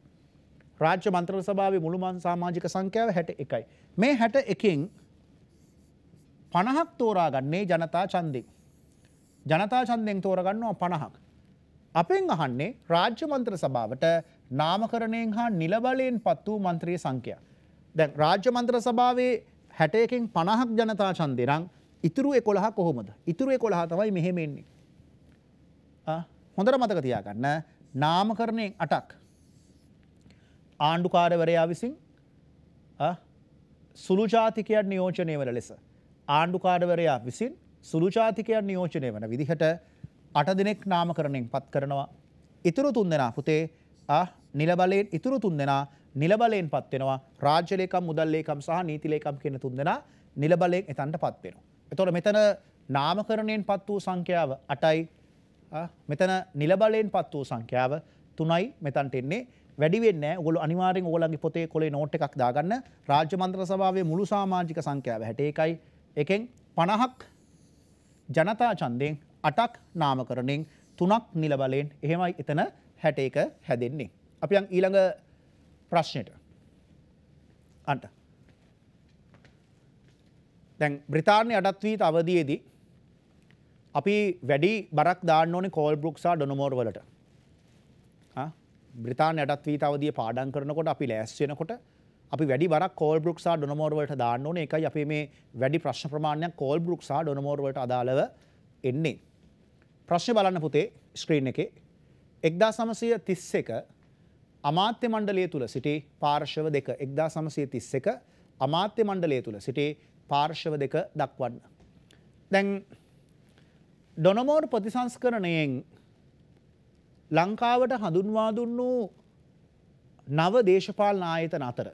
රාජ්‍ය මන්ත්‍රණ සභාවේ මුළුමන් සාමාජික සංඛ්‍යාව හැට එකයි. මේ හැට එකින් පණහක් තෝරාගන්නේ ජනතා චන්දෙක්. ජනතා චන්දෙන් තෝරගන්නවා පණහක්. අපෙන් අහන්නේ රාජ්‍ය මන්ත්‍ර සභාවට නාමකරණයෙන් හා නිලබලයෙන් පත් වූ මන්ත්‍රී සංඛ්‍යා. දැන් රාජ්‍ය මන්ත්‍ර සභාවේ හැටයකින් පණහක් ජනතා චන්දරං ඉතුරුව කොළහ කොහොමද ඉතුරුව කොළහ තමයි මෙහෙමෙන්නේ හොඳට මතක තියාගන්න නාමකරණය අටක් ආණ්ඩුකාරවරයා විසින් සුළු ජාතිකයන් නියෝජනය වල ලෙස ආණ්ඩුකාරවරයා විසින් සුළු ජාතිකයන් නියෝජනය වන විදිහට අට දෙනෙක් නාමකරණයෙන් පත් කරනවා ඉතුරු තුන් දෙනා පුතේ නිලබලයෙන් ඉතුරු තුන් දෙනා නිලබලයෙන් පත්වෙනවා රාජ්‍යලේකම් මුදල්ලේකම් සහ නීතිලේකම් කියන තුන්දෙනා නිලබලයෙන් එතන්ට පත්වෙනවා. එතකොට මෙතන නාමකරණයෙන් පත් වූ සංඛ්‍යාව 8යි මෙතන නිලබලයෙන් පත් වූ සංඛ්‍යාව 3යි මෙතනට එන්නේ වැඩි වෙන්නේ ඔයගොල්ලෝ අනිවාර්යෙන් ඔයගොල්ලන්ගේ පොතේ කොලේ නෝට් එකක් දාගන්න රාජ්‍ය මන්ත්‍ර සභාවේ මුළු සමාජික සංඛ්‍යාව 61යි එකෙන් 50ක් ජනතා ඡන්දයෙන් 8ක් නාමකරණයෙන් 3ක් නිලබලයෙන් එහෙමයි එතන 61 හැදෙන්නේ අපි ඊළඟ ප්‍රශ්නයට අන්ට දැන් බ්‍රතාානය අඩත්වීත අවධයේදී අපි වැඩි බරක් දාන්නඕන කෝල් බ්‍රුක්සා ඩොනමෝර් වලට බ්‍රතාාන අටත්වීත අවදිය පාඩන් කරනකොට අපි ලෑස්වෙනකොට අපි වැඩි බරක් කෝල් බ්‍රුක්සා ඩොනමෝර්වලට දාන්න ඕන එකයි අපි මේ වැඩි ප්‍රශ්න ප්‍රමාණයක් කෝල් බ්‍රුක්සා ඩොනමෝර්වලට අදාළව එන්නේ. ප්‍රශ්න බලන්න පුතේ ස්ක්‍රීන් එකේ එක්දා සමසය තිස්ස එක අමාත්‍ය මණ්ඩලය තුළ සිටි පාර්ශව දෙක එක්දා සමසය තිස් එක අමාත්‍ය මණ්ඩලය තුළ සිටි පාර්ශව දෙක දක්වන්න. දැන් ඩොනමෝර් ප්‍රතිසංස්කරණයෙන් ලංකාවට හඳුන්වා දුන්නු නව දේශපාලන ආයතන අතර.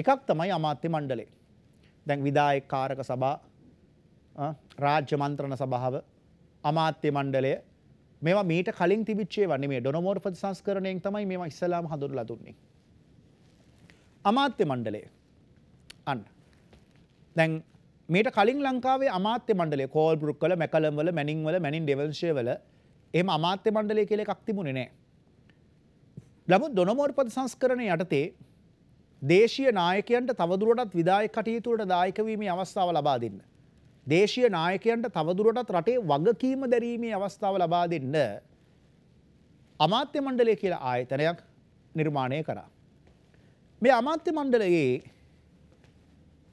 එකක් තමයි අමාත්‍ය මණ්ඩලේ. දැන් විදායක කාරක සභා රාජ්‍ය මන්ත්‍රණ සභාව අමාත්‍ය මණ්ඩලය මේවා මීට කලින් තිබිච්චේ වන්නේ මේ ඩොනොමෝර් ප්‍රතිසංස්කරණයෙන් තමයි මේවා ඉස්සලාම හඳුන්ලා දුන්නේ. අමාත්‍ය මණ්ඩලය අන්න. දැන් මේට කලින් ලංකාවේ අමාත්‍ය මණ්ඩලේ කෝල් බෘක් වල මැකලම් වල මැනින් වල මැනින් ඩෙවල්ෂය වල එහෙම අමාත්‍ය මණ්ඩලය කියලා එකක් තිබුණේ නැහැ. නමුත් ඩොනොමෝර් ප්‍රතිසංස්කරණය යටතේ දේශීය නායකයන්ට තවදුරටත් විදායක කටයුතු වලට දායක වීමේ අවස්ථාව ලබා දෙන්න. දේශීය නායකයන්ට තවදුරටත් රටේ වගකීම දැරීමේ අවස්ථාව ලබා දෙන්න අමාත්‍ය මණ්ඩලය කියලා ආයතනයක් නිර්මාණය කරා. මේ අමාත්‍ය මණ්ඩලයේ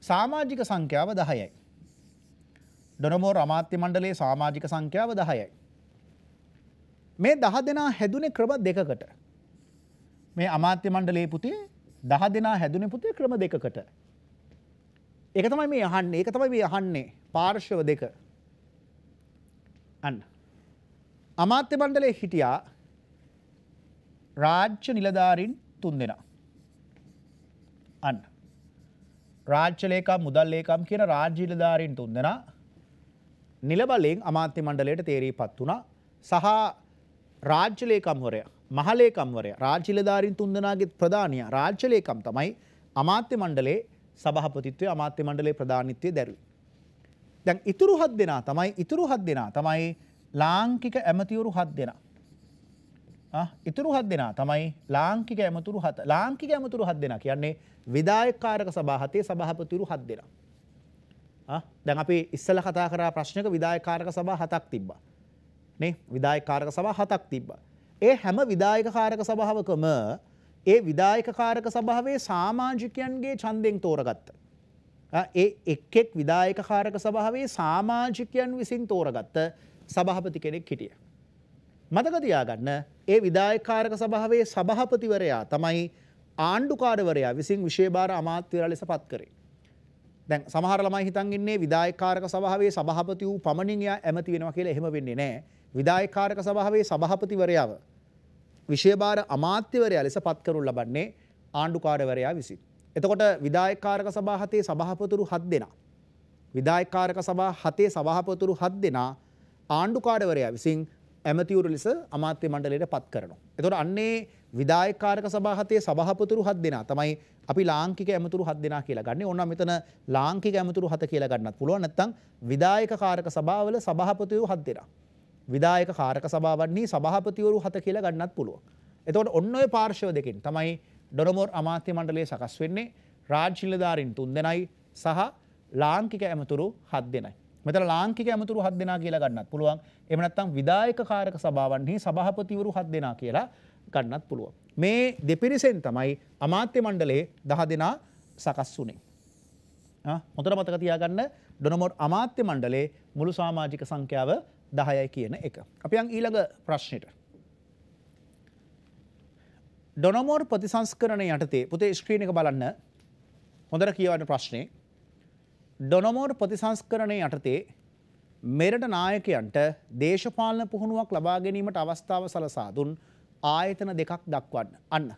සාමාජික සංඛ්‍යාව දහයයි. ඩොනමෝර් අමාත්‍ය මණ්ඩලයේ සාමාජික සංඛ්‍යාව දහයයි. මේ දහ දෙනා හැදුනේ ක්‍රම දෙකකට. මේ අමාත්‍ය මණ්ඩලයේ පුතේ දහ දෙනා හැදුනේ පුතේ ක්‍රම දෙකකට. එක තමයි මේ අහන්නේ එක තමයි මේ අහන්නේ පාර්ශව දෙක අන්න අමාත්‍ය මණ්ඩලයේ හිටියා රාජ්‍ය නිලධාරීන් තුන් දෙනා අන්න රාජ්‍ය ලේකම් මුදල් ලේකම් කියන රාජ්‍ය නිලධාරීන් තුන් දෙනා නිලබලෙන් අමාත්‍ය මණ්ඩලයට තේරීපත් වුණා සහ රාජ්‍ය ලේකම්වරයා මහලේකම්වරයා රාජ්‍ය නිලධාරීන් තුන් දෙනාගේ ප්‍රධානියා රාජ්‍ය ලේකම් තමයි අමාත්‍ය මණ්ඩලයේ සභහපතිත්වය අමාත්‍ය මණ්ඩලේ ප්‍රධානිත්වය දැරු. දැන් ඉතුරු හත් දෙනා තමයි ඉතුරු හත් දෙනා තමයි ලාංකික ඇමතිවරු හත් දෙෙන. ඉතුරු හත් දෙනා තමයි ලාංකික ඇමතුරු හත ලාංකික ඇමතුරු හත් දෙෙන කියන්නේ විදායකාරක සභාහතය සභහපතිරු හත් දෙෙන. දැන් අපි ඉස්සල කතා කර ප්‍රශ්නක විදායකාරක සභා හතක් තිබ්බ. නේ විදායකාරක සභා හතක් තිබ්බ. ඒ හැම විදායකකාරක සභාවකම ඒ විදායකකාරක සභාවේ සාමාජිකයන්ගේ චන්දෙන් තෝරගත්ත. ඒ එක් එක් විදායකකාරක සභාවේ සාමාජිකයන් විසින් තෝරගත්ත සභහපති කෙනෙක් හිටිය. මතකතියාගන්න ඒ විදායකාරක සභාවේ සභහපතිවරයා තමයි ආණ්ඩුකාරවරයා විසින් විශේභාර අමාත්‍යර ලෙස පත් කරේ. දැන් සමහරලමයි හිතන්ගන්නේ විදායකාරක සභාවේ සභහපති වූ පමණින් යා ඇමති වෙනවා කියලා එහෙම වෙන්නේ නෑ විදායකාරක සභාවේ සභහපතිවරයාව විශේභාර අමාත්‍යවරයා ලෙස පත්කරුල් ලබන්නේ ආණ්ඩුකාරවරයා විසින්. එතකොට විදායකාරක සභාහතේ සභහපතුරු හත් දෙනා. විදායකාරක සභා හතේ සභහපතුරු හත් දෙනා ආණ්ඩුකාරවරයා විසින් ඇමතිවරු ලෙස අමාත්‍ය මණ්ඩලයට පත් කරනවා. එතකොට අන්නේ විදායකාරක සභාහතේ සභහපතුරු හත් දෙනා තමයි අපි ලාංකික ඇමතුරු හත් දෙනා කියලා ගන්න. ඕනනම් මෙතන ලාංකික ඇමතුරු හත කියලා ගන්නත් පුළුවන්. නැත්නම් විදායක කාරක සභාවල සභහපතිවරු හත් දෙනා. විදායක කාරක සභාවන්නේ සභාපතිවරු හත කියලා ගන්නත් පුළුවන්. එතකොට ඔන්න ඔය පාර්ශව දෙකින් තමයි ඩොරමෝර් අමාත්‍ය මණ්ඩලය සකස් වෙන්නේ රාජ්ශිලධාරින් තුන් දෙනයි සහ ලාංකික ඇමතුරු හත් දෙනයි. මෙතන ලාංකික ඇමතුරු හත් දෙනා කියලා ගන්නත් පුළුවන්. එහෙම නැත්නම් විදායක කාරක සභාවන්හි සභාපතිවරු හත් දෙනා කියලා ගන්නත් පුළුවන්. මේ දෙපිරිසෙන් තමයි අමාත්‍ය මණ්ඩලයේ 10 දෙනා සකස් වුනේ. හොඳට මතක තියාගන්න ඩොනමොට් අමාත්‍ය මණ්ඩලයේ මුළු සමාජික සංඛ්‍යාව දහයයි කියන එක. අපි යන් ඊළඟ ප්‍රශ්නයට. ඩොනොමෝර් ප්‍රතිසංස්කරණය යටතේ පුතේ ස්ක්‍රීන් එක බලන්න හොඳට කියවන්න ප්‍රශ්නේ. ඩොනොමෝර් ප්‍රතිසංස්කරණය යටතේ මෙරට නායකයන්ට දේශපාලන පුහුණුවක් ලබා ගැනීමට අවස්ථාව සලසා දුන් ආයතන දෙකක් දක්වන්න. අන්න.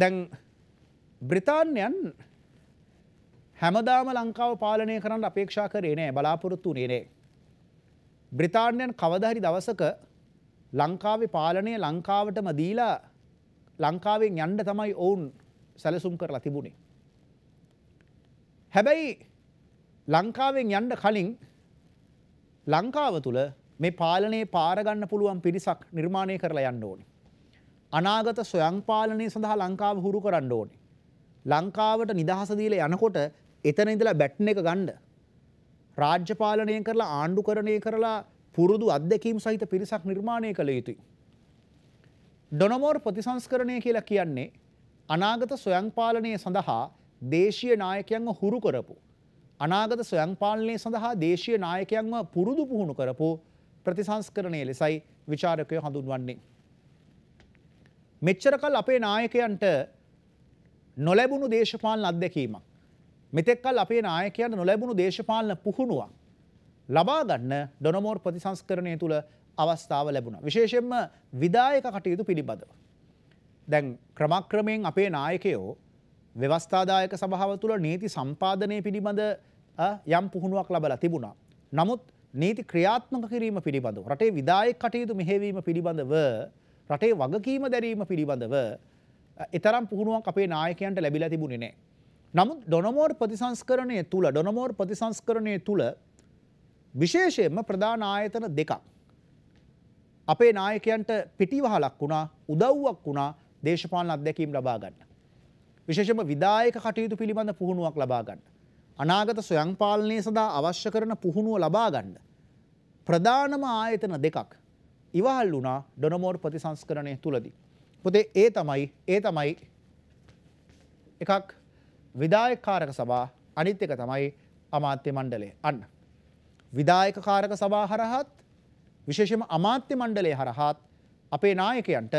දැන් බ්‍රිතාන්‍යයන් හැමදාම ලංකාව පාලනය කරන්න අපේක්ෂා කරේ නෑ බලාපොරොත්තු වනේ නෑ. බ්‍රතාානයන් කවදහරි දවසක ලංකාවේ පාලනය ලංකාවටම දීලා ලංකාවෙන් යන්ඩ තමයි ඔවුන් සැලසුම් කරලා තිබුණේ. හැබැයි ලංකාවෙන් යන්ඩ කලින් ලංකාව තුළ මේ පාලනයේ පාරගන්න පුළුවන් පිරිසක් නිර්මාණය කරලා යන්න ඕනි. අනාගත සොයං පාලනය සඳහා ලංකාව හුරු කරන්න ඕනි. ලංකාවට නිදහසදීල යනකොට එතන ඉඳලා බැට්න එක ගණ්ඩ රාජ්‍යපාලනය කරලා ආණ්ඩුකරණය කරලා පුරුදු අත්දැකීම් සහිත පිරිසක් නිර්මාණය කළ යුතුයි. ඩොනමෝර් ප්‍රතිසංස්කරණය කියලා කියන්නේ අනාගත ස්වයංපාලනය සඳහා දේශීය නායකයන්ව හුරු කරපු. අනාගත ස්වයංපාලනය සඳහා දේශීය නායකයන්ව පුරුදු පුහුණු කරපු ප්‍රතිසංස්කරණය ලෙසයි විචාරකය හඳුන්වන්නේ. මෙච්චර කල් අපේ නායකයන්ට නොලැබුණු දේශපාලන අත්දැකීමක් මෙතෙක්කල් අපේ නායකයන්ට නොලැබුණු දේශපාලන පුහුණුවක් ලබා ගන්න ඩොනමෝර් ප්‍රතිසංස්කරණය තුළ අවස්ථාව ලැබුණ. විශේෂෙන්ම විදායක කටයුතු පිළිබඳව. දැන් ක්‍රමක්‍රමයෙන් අපේ නායකයෝ ව්‍යවස්ථාදායක සභාව තුළ නීති සම්පාදනය පිළිබඳ යම් පුහුණුවක් ලබලා තිබුණා. නමුත් නීති ක්‍රියාත්මක කිරීම පිළිබඳව. රටේ විදායක කටයුතු මෙහෙවීම පිළිබඳව රටේ වගකීම දැරීම පිළිබඳව එතරම් පුහුණුවක් අපේ නායකයන්ට ලැබිලා තිබුණේ නෑ. නමුත් ඩොනමෝර් ප්‍රතිසංස්කරණය තුළ ඩොනමෝර් ප්‍රතිසංස්කරණය තුළ විශේෂයෙන්ම ප්‍රධාන ආයතන දෙකක්. අපේ නායකයන්ට පිටිවහලක් වුණා උදව්වක් වුණා දේශපාලන අත්දැකීම් ලබා ගන්න. විශේෂම විදායක කටයුතු පිළිබඳ පුහුණුවක් ලබා ගන්න. අනාගත ස්වයංපාලනය සඳහා අවශ්‍ය කරන පුහුණුව ලබා ගන්න. ප්‍රධානම ආයතන දෙකක් ඉවහල් වුණා ඩොනමෝර් ප්‍රතිසංස්කරණය තුළදී. පොතේ ඒ තමයි ඒ තමයි එකක් විදායකාරක සභා අනිත් එක තමයි අමාත්‍ය මණ්ඩලය. අන්න. විදායකකාරක සභා හරහත් විශේෂම අමාත්‍ය මණ්ඩලය හරහත් අපේ නායකයන්ට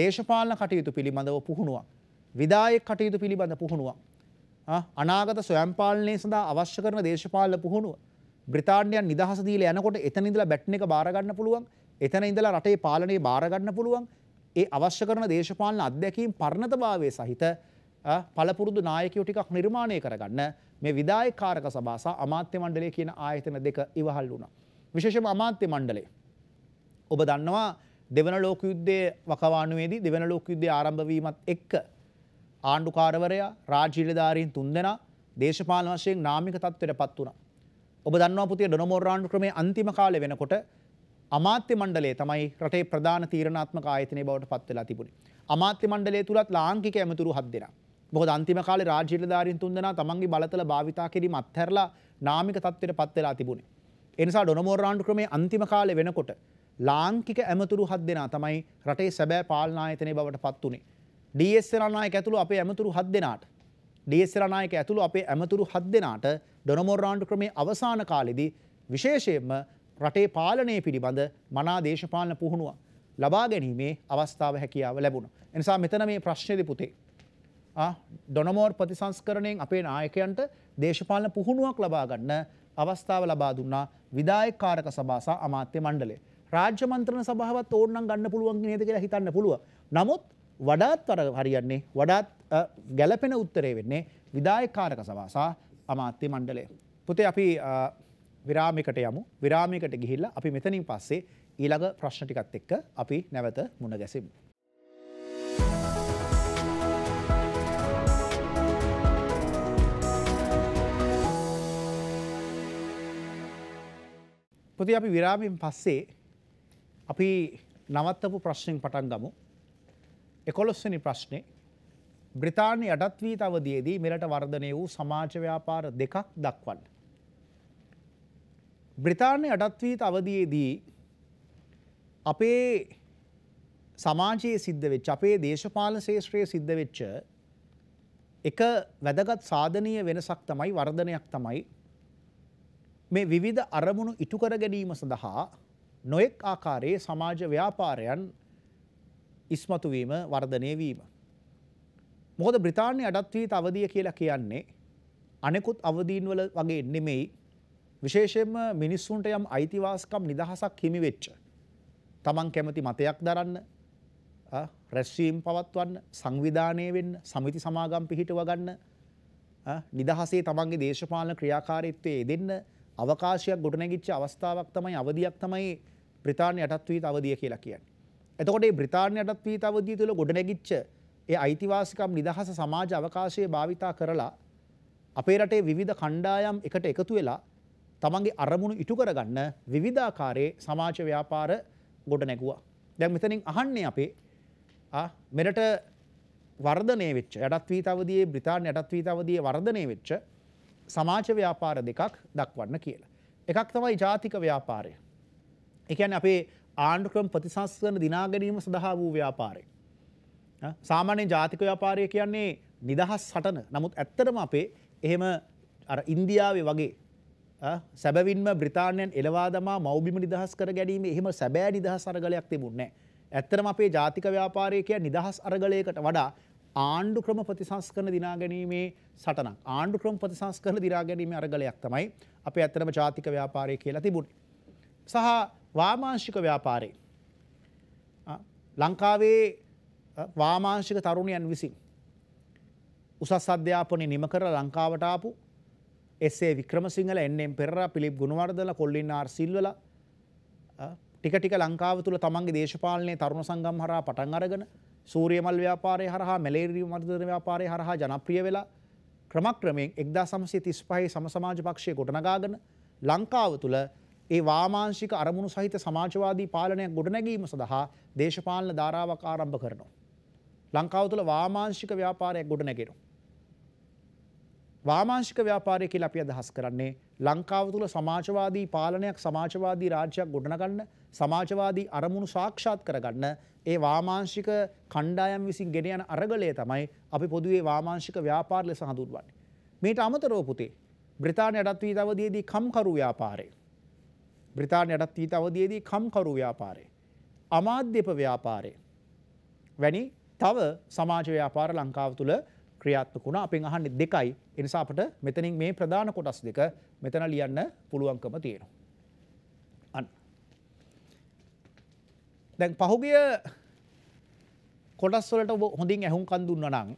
දේශපාලන කටයුතු පිළිබඳව පුහුණුවක්. විදායක කටයුතු පිළිබඳ පුහුණුවක්. අනාගත ස්වයම්පාලනය සඳහා අවශ්‍ය කරන දේශපාලන පුහුණුව. බ්‍රතාන්්‍යයන් නිදහස දීල යනකොට එතන ඉඳලා බැට්න එක බාරගන්න පුළුවන් එතන ඉඳලා රටේ පාලනයේ බාරගන්න පුළුවන් ඒ අවශ්‍ය කරන දේශපාලන අධ්‍යැකීම් පරණතභාවය සහිත පළපුරුදු නායකයෝ ටිකක් නිර්මාණය කරගන්න මේ විදායකාරක සභා සහ අමාත්‍ය මණ්ඩලය කියන ආයතන දෙක ඉවහල් වුණා. විශේෂම අමාත්‍ය මණ්ඩලය ඔබ දන්නවා දෙවන ලෝක යුද්ධයේ වකවානුවේදී දෙවන ලෝක යුද්ධය ආරම්භ වීමත් එක්ක ආණ්ඩුකාරවරයා රාජ්‍යලධාරීන් තුන්දෙනා දේශපාලන වශයෙන් නාමික තත්ත්වයට පත් වුණා. ඔබ දන්නවා පුතේ ඩොනොමෝර් ආණ්ඩු ක්‍රමයේ අන්තිම කාලේ වෙනකොට අමාත්‍ය මණ්ඩලය තමයි රටේ ප්‍රධාන තීරණාත්මක ආයතනය බවට පත් වෙලා තිබුණේ. අමාත්‍ය මණ්ඩලය තුලත් ලාංකික ඇමතුරු 7 දෙනා මොකද අන්තිම කාලේ රාජ්‍ය නිලධාරීන් තුන්දෙනා තමන්ගේ බලතල භාවිතා කිරීම අත්හැරලා නාමික තත්ත්වයට පත් වෙලා තිබුණේ. ඒ නිසා ඩොනමෝර් ආණ්ඩු ක්‍රමයේ අන්තිම කාලේ වෙනකොට ලාංකික ඇමතුරු හත් දෙනා තමයි රටේ සැබෑ පාලනායතනය බවට පත් වුණේ. ඩීඑස් රණායක ඇතුළු අපේ ඇමතුරු හත් දෙනාට ඩීඑස් රණායක ඇතුළු අපේ ඇමතුරු හත් දෙනාට ඩොනමෝර් ආණ්ඩු ක්‍රමයේ අවසාන කාලෙදී විශේෂයෙන්ම රටේ පාලනය පිළිබඳ මනා දේශපාලන පුහුණුව ලබා ගැනීමේ අවස්ථාව හැකියාව ලැබුණා. එනිසා මෙතන මේ ප්‍රශ්නේදී පුතේ ඩොනමෝර් ප්‍රතිසංස්කරණයෙන් අපේ නායකයන්ට දේශපාලන පුහුණුවක් ලබාගන්න අවස්ථාව ලබා දුන්නා විදායකාරක සභාසා අමාත්‍ය මණ්ඩලේ. රාජ්‍ය මන්ත්‍රණ සභාවත් ඕනනම් ගන්න පුළුවන් නේද කියලා හිතන්න පුළුව. නමුත් වඩාත් වර හරියන්නේ වඩාත් ගැලපෙන උත්තරේ වෙන්නේ විදායකාරක සභාසා අමාත්‍ය මණ්ඩලය. පුතේ අපි විරාමිකට යමු. විරාමිකට ගිහිල්ලා අපි මෙතනින් පස්සේ ඊළඟ ප්‍රශ්න ටිකත් එක්ක අපි නැවත මුණ ගැසෙමු. පොති අපි විරාමෙන් පස්සේ අපි නවත්තපු ප්‍රශ්නයෙන් පටන් ගමු. එකොළොස්වනි ප්‍රශ්නේ බ්‍රිතාන්‍ය යටත්වීත අවධියේදී මෙරට වර්ධනය වූ සමාජ ව්‍යාපාර දෙකක් දක්වන්න. බ්‍රිතාන්‍ය යටත්වීත අවධියේදී අපේ සමාජයේ සිද්ධ වෙච්ච අපේ දේශපාලන ශේෂ්ත්‍රයේ සිද්ධ වෙච්ච එක වැදගත් සාධනීය වෙනසක් තමයි වර්ධනයක් තමයි මේ විවිධ අරමුණු ඉටුකර ගැනීම සඳහා නොයෙක් ආකාරයේ සමාජ ව්‍යාපාරයන් ඉස්මතු වීම වර්ධනය වීම. මොකද බ්‍රිතාන්‍ය අඩත්වීත අවධිය කියලා කියන්නේ අනෙකුත් අවදීන් වල වගේ නෙමෙයි විශේෂයෙන්ම මිනිස්සුන්ට යම් අයිතිවාසිකම් නිදහසක් හිමි වෙච්ච. තමන් කැමති මතයක් දරන්න රැස්වීම් පවත්වන්න සංවිධානය වෙන්න සමිති සමාගම් පිහිටව ගන්න නිදහසේ තමන්ගේ දේශපාලන ක්‍රියාකාරීත්වයේ දෙන්න අවකාශයක් ගොඩනැගිච්ච අවස්ථාවක් තමයි අවධියක් තමයි බ්‍රිතාන්‍ය යටත්වීත අවධිය කියලා කියන්නේ. එතකොට මේ බ්‍රිතාන්‍ය යටත්වීත අවධිය තුළ ගොඩනැගිච්ච ඒ අයිතිවාසිකම් නිදහස සමාජ අවකාශයේ භාවිතා කරලා අපේ රටේ විවිධ කණ්ඩායම් එකට එකතු වෙලා තමන්ගේ අරමුණු ඉටු කරගන්න විවිධාකාරයේ සමාජ ව්‍යාපාර ගොඩනැගුවා. දැන් මෙතනින් අහන්නේ අපේ මෙරට වර්ධනය වෙච්ච යටත්වීත අවධියේ බ්‍රිතාන්‍ය යටත්වීත අවධියේ වර්ධනය වෙච්ච සමාජ ව්‍යාපාර දෙකක් දක්වන්න කියලා. එකක් තමයි ජාතික ව්‍යාපාරය. එකන් අපේ ආණ්ඩුක්‍රම ප්‍රතිසංස්කරන දිනාගැනීම සඳහා වූ ව්‍යාපාරය. සාමාන්‍ය ජාතික ව්‍යාපාරය කියන්නේ නිදහස් සටන නමුත් ඇත්තටම අපේ එහෙම ඉන්දියාවේ වගේ සැබවින්ම බ්‍රතාානයන් එලවා දමා මවබිම නිදහස් කර ගැනීම එහෙම සැබෑ නිදහස් අරගලයක් තිබුන්නේ. ඇත්තරම අපේ ජාතික ව්‍යාපාරය කිය නිදහස් අරගලයකට වඩා ආණ්ඩු ක්‍රම ප්‍රතිසංස්කරන දිනා ගැනීමේ සටනක් ආණ්ඩු ක්‍රම ප්‍රතිසංස්කරන දිනා ගැනීම අරගලයක් තමයි අපේ ඇත්තටම ජාතික ව්‍යාපාරය කියලා තිබුණ. සහ වාමාංශික ව්‍යාපාරේ. ලංකාවේ වාමාංශික තරුණයන් විසින්. උසස් අධ්‍යාපනය නිම කර ලංකාවටාපු එසේ වික්‍රමසිංහල එන්නෙන් පෙරර පිළිබ් ගුණවර්දල කොල්ලින් ආර් සිල්වල ටිකටික ලංකාව තුළ තමන්ගේ දේශපාලනය තරුණ සංගම් හරා පටන් අරගෙන සූරියමල් ව්‍යාපාරය හරහා මැලේරිය මර්ධන ව්‍යාපාරය හරහා ජනප්‍රිය වෙලා ක්‍රමක්‍රමයෙන් එක්දා සමසය තිස්පහහි සමසමාජ පක්ෂය ගොඩනගාගෙන ලංකාව තුළ ඒ වාමාංශික අරමුණු සහිත සමාජවාදී පාලනයක් ගොඩනැගීම සඳහා දේශපාලන ධාරාවක් ආරම්භ කරනවා. ලංකාව තුළ වාමාංශික ව්‍යාපාරයක් ගොඩනැගෙනවා. වාමාංශික ව්‍යාපාරය කියලා අපි අදහස් කරන්නේ ලංකාව තුළ සමාජවාදී පාලනයක් සමාජවාදී රාජ්‍යයක් ගොඩනගන්න සමාජවාදී අරමුණු සාක්ෂාත් කරගන්න ඒ වාමාංශික කණ්ඩායම් විසින් ගෙන යන අරගලය තමයි අපි පොදුවේ වාමාංශික ව්‍යාපාර ලෙස හඳුන්වන්නේ. මේට අමතරව පුතේ බ්‍රිතාන්‍ය යටත් වී අවදයේදී කම්කරු ව්‍යාපාරය. බ්‍රතාානය යටත් වීත අවදයේදී කම්කරු ව්‍යාපාරය. අමාධ්‍යප ව්‍යාපාරය. වැනි තව සමාජ ව්‍යාපාර ලංකාව තුළ ක්‍රියාත්මක වුණා. අපෙන් අහන්නේ දෙකයි. ඒ නිසා අපට මෙතනින් මේ ප්‍රධාන කොටස් දෙක මෙතන ලියන්න පුළුවන්කම තියෙනවා. අන්න. දැන් පහුගිය කොටස් වලට ඔබ හොඳින් ඇහුම්කන් දුන්නා නම්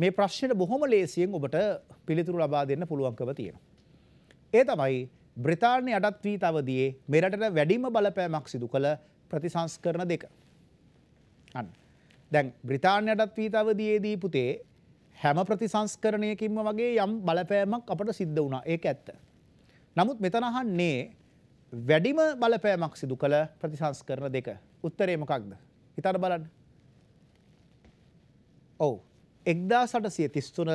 මේ ප්‍රශ්නෙට බොහොම ලේසියෙන් ඔබට පිළිතුරු ලබා දෙන්න පුළුවන්කම තියෙනවා. ඒ තමයි බ්‍රිතාන්‍ය යටත් වී තවදී මෙරටට වැඩිම බලපෑමක් සිදු කළ ප්‍රතිසංස්කරණ දෙක. අන්න. දැන් බ්‍රිතාන්‍යයටත් පීතවදයේදී පුතේ හැම ප්‍රතිසංස්කරණයකින්ම වගේ යම් බලපෑමක් අපට සිද්ධ වුණා ඒක ඇත්ත. නමුත් මෙතනහන්නේ වැඩිම බලපෑමක් සිදු කළ ප්‍රතිසංස්කරණ දෙක උත්තරේ මොකක්ද. හිතට බලන්න. ඔවු එක්දා සටසිය තිස්තුන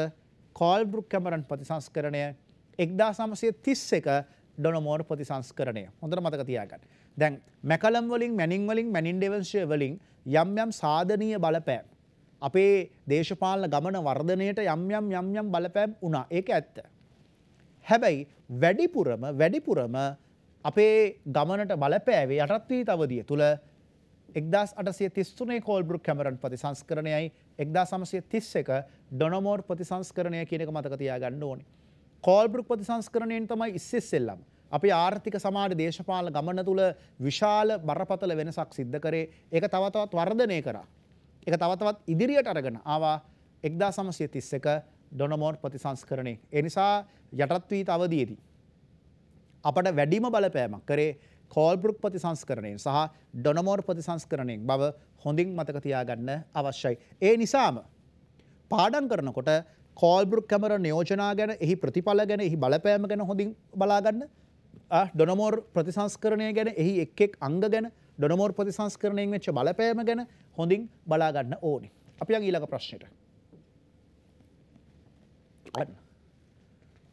කෝල් බෘක් කැමරන් ප්‍රතිසංස්කරණය එක්දා සමසය තිස්ස එක ඩොනමෝඩ් ප්‍රතිසංස්කරණය හොඳර මතක තියාගන්න. දැන් මැකලම් වලින් මැනින් වලින් මැනින් ඩෙවන්ශය වලින් යම් යම් සාධනීය බලපෑම් අපේ දේශපාලන ගමන වර්ධනයට යම් යම් යම් යම් බලපෑම් වුණා. ඒක ඇත්ත. හැබැයි වැඩිපුරම වැඩිපුරම අපේ ගමනට බලපෑවේ යටත් වී තවදිය තුළ 1833 කෝල්බ්‍රුක් කැමරන් ප්‍රතිසංස්කරණයයි 1931 ඩොනමෝර් ප්‍රතිසංස්කරණය කියන එක මතක තියාගන්න ඕනේ. කෝල්බ්‍රුක් ප්‍රතිසංස්කරණයෙන් තමයි ඉස්සෙල්ලම අපි ආර්ථික සමාජ දේශපාලන ගමන තුළ විශාල බරපතල වෙනසක් සිද්ධ කරේ ඒක තවතවත් වර්ධනය කරා. ඒක තවතවත් ඉදිරියට අරගෙන ආවා එක්දා සමසය තිස්ස එක ඩොනමෝන් ප්‍රතිසංස්කරණය. එනිසා යටත්වී අවදයේදී. අපට වැඩිම බලපෑමක් කරේ කෝල්බෘක් ප්‍රතිසංස්කරණයෙන් සහ ඩොනමෝර් ප්‍රතිසංස්කරණයෙන් බව හොඳින් මතකතියාගන්න අවශ්‍යයි. ඒ නිසාම පාඩන් කරනකොට කෝල්බෘක් කැමර නියෝජනා ගැන එහි ප්‍රතිඵල ගැන එහි බලපෑම ගැන හොඳින් බලාගන්න ඩොනමෝර් ප්‍රතිසංස්කරණය ගැන එහි එක්ෙක් අංග ගැන ඩොනමෝර් ප්‍රතිසංස්කරණයෙන් වෙච්ච බලපෑම ගැන හොඳින් බලාගන්න ඕනි. අපි ඊලක ප්‍රශ්නයට.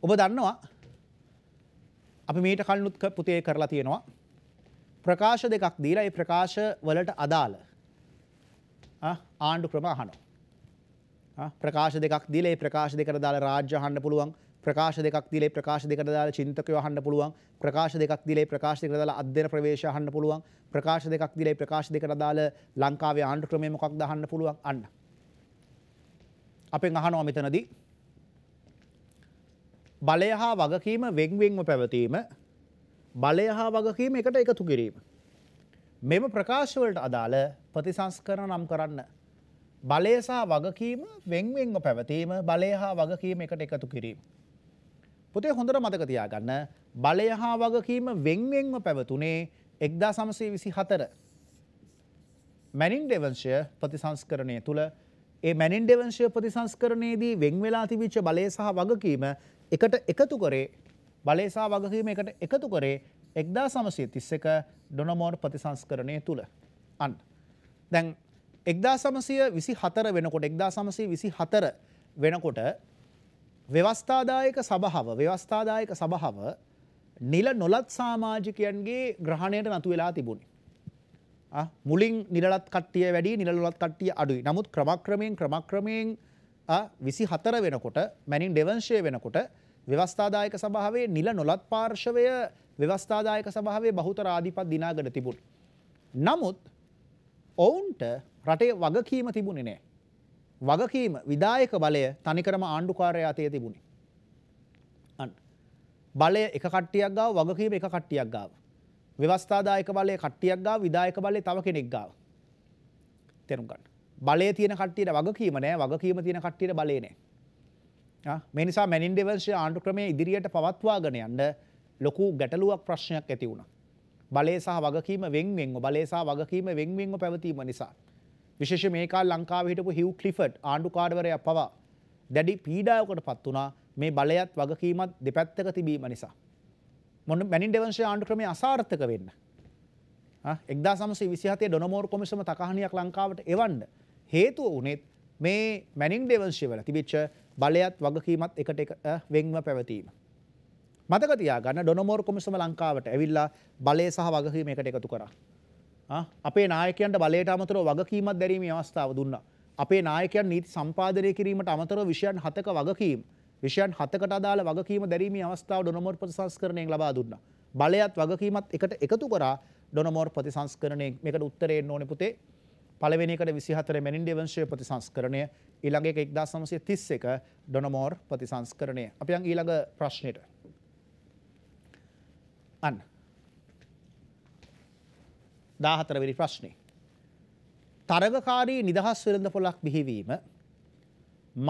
ඔබ දන්නවා අපි මීට කල්නුත් පුතේ කරලා තියෙනවා ප්‍රකාශ දෙකක් දීලා ඒ ප්‍රකාශ වලට අදාළ ආණ්ඩු ක්‍රම අහනවා. ප්‍රකාශ දෙකක් දීලා ඒ ප්‍රකාශ දෙකට දාලා රාජ්‍ය අහන්න පුළුවන් ප්‍රකාශ දෙකක් දිලේ ප්‍රකාශ දෙකට දාලා චින්තකය අහන්න පුළුවන් ප්‍රකාශ දෙකක් දිලේ ප්‍රකාශ දෙකට දාලා අධ්‍යන ප්‍රවේශ අහන්න පුළුවන් ප්‍රකාශ දෙකක් දිලේ ප්‍රකාශ දෙකට දාලා ලංකාවේ ආණ්ඩු ක්‍රමය මොකක්ද අහන්න පුළුවන් අන්න අපෙන් අහනවා මෙතනදී බලය හා වගකීම වෙන්වෙන්ව පැවතීම බලය හා වගකීම එකට එකතු කිරීම මෙම ප්‍රකාශවලට අදාළ ප්‍රතිසංස්කරණ නම් කරන්න බලය සහ වගකීම වෙන්වෙන්ව පැවතීම බලය හා වගකීම එකට එකතු කිරීම පොතේ හොඳට මතක තියාගන්න බලය හා වගකීම වෙන්වෙන්ව පැවතුනේ එක්දා සමසේ විසි හතර. මැනින් ඩෙවංශය ප්‍රතිසංස්කරණය තුළ ඒ මැනින් ඩෙවංශය ප්‍රතිසංස්කරණයේදී වෙංවෙලා තිවිච්ච බලය සහ වගකීම එකට එකතු කරේ බලේසා වගකීම එකට එකතු කරේ එක්දා සමසය තිස්ස එක ඩොනමෝර් ප්‍රතිසංස්කරණය තුළ අන්. දැන් එක්දා සමසය විසි හතර වෙනකොට එක්දා සමසය විසි හතර වෙනකොට ව්‍යවස්ථාදායක සභාව ව්‍යවස්ථාදායක සභාව නිල නොලත් සාමාජිකයන්ගේ ග්‍රහණයට නතු වෙලා තිබුණේ. මුලින් නිලත් කට්ටිය වැඩි නිලොලත් කට්ටිය අඩුයි. නමුත් ක්‍රමක්‍රමයෙන් ක්‍රමක්‍රමයෙන් විසි හතර වෙනකොට මැනින් ඩෙවංශය වෙනකොට ව්‍යවස්ථාදායක සභාවේ නිල නොලත් පාර්ශවය ව්‍යවස්ථාදායක සභාවේ බහුතර ආධිපත් දිනාගට තිබුණ. නමුත් ඔවුන්ට රටේ වගකීම තිබුණේ නෑ. වගකීම විදායක බලය තනිකරම ආණ්ඩුකාරයා අතේ තිබුණේ. අන්න. බලය එක කට්ටියක් ගාව වගකීම එක කට්ටියක් ගාව. ව්‍යවස්ථාදායක බලය කට්ටියක් ගාව විදායක බලය තව කෙනෙක් ගාව. තේරුම් ගන්න. බලය තියෙන කට්ටියට වගකීම නෑ වගකීම තියෙන කට්ටියට බලය නෑ. මේ නිසා මැනින් ඩෙවල්ස් ආණ්ඩු ක්‍රමය ඉදිරියට පවත්වාගෙන යන්න ලොකු ගැටලුවක් ප්‍රශ්නයක් ඇති වුණා. බලය සහ වගකීම වෙන්වෙන්ව බලය සහ වගකීම වෙන්වෙන්ව පැවතීම නිසා විශේෂ මේකා ලංකාව හිටපු හිව් කලිෆට් ආණ්ඩුකාඩවරය පවා දැඩි පීඩාවකට පත් වනා මේ බලයත් වගකීමත් දෙපැත්තක තිබීම නිසා. මොන මැනින් ඩෙවංශය ආණ්ඩු ක්‍රමේ අසාර්ථක වෙන්න. එක්දා සමසේ විසිහතේ ඩොනමෝර් කොමිසම තකහනයක් ලංකාවට එවන්ඩ හේතුව වනෙත් මේ මැනින් ඩෙවංශය වල තිබිච්ච බලයත් වගකීමත් එකට එක වෙංව පැවතීම. මතකතියා ගන්න ඩොනමෝර් කොමිසම ලංකාවට ඇවිල්ලා බලය සහ වගකීම එකට එකතු කරා. අපේ නායකයන්ට බලයට අමතර වගකීමත් දැරීමේ අවස්ථාව දුන්න. අපේ නායකයන් නීති සම්පාදනය කිරීමට අමතර විෂයන් හතක වගකීම් විෂයන් හතකට අදාළ වගකීම දැරීමේ අවස්ථාව ඩොනොමොර් ප්‍රතිසංස්කරණයෙන් ලබා දුන්න. බලයත් වගකීමත් එකට එකතු කරා ඩොනොමොර් ප්‍රතිසංස්කරණය මේකට උත්තරයෙන් ඕන පුතේ පලවෙනිකට විසිහතර මැනින් ඩෙවංශය ප්‍රතිසංස්කරණය ඊළඟ එක්දා සමසය තිස්ස එක ඩොනමෝර් ප්‍රතිසංස්කරණය අපයන් ඊළඟ ප්‍රශ්නයට අන්න දාහතරවෙනි ප්‍රශ්නය. තරගකාරී නිදහස් වෙළඳ පොලක් බිහිවීම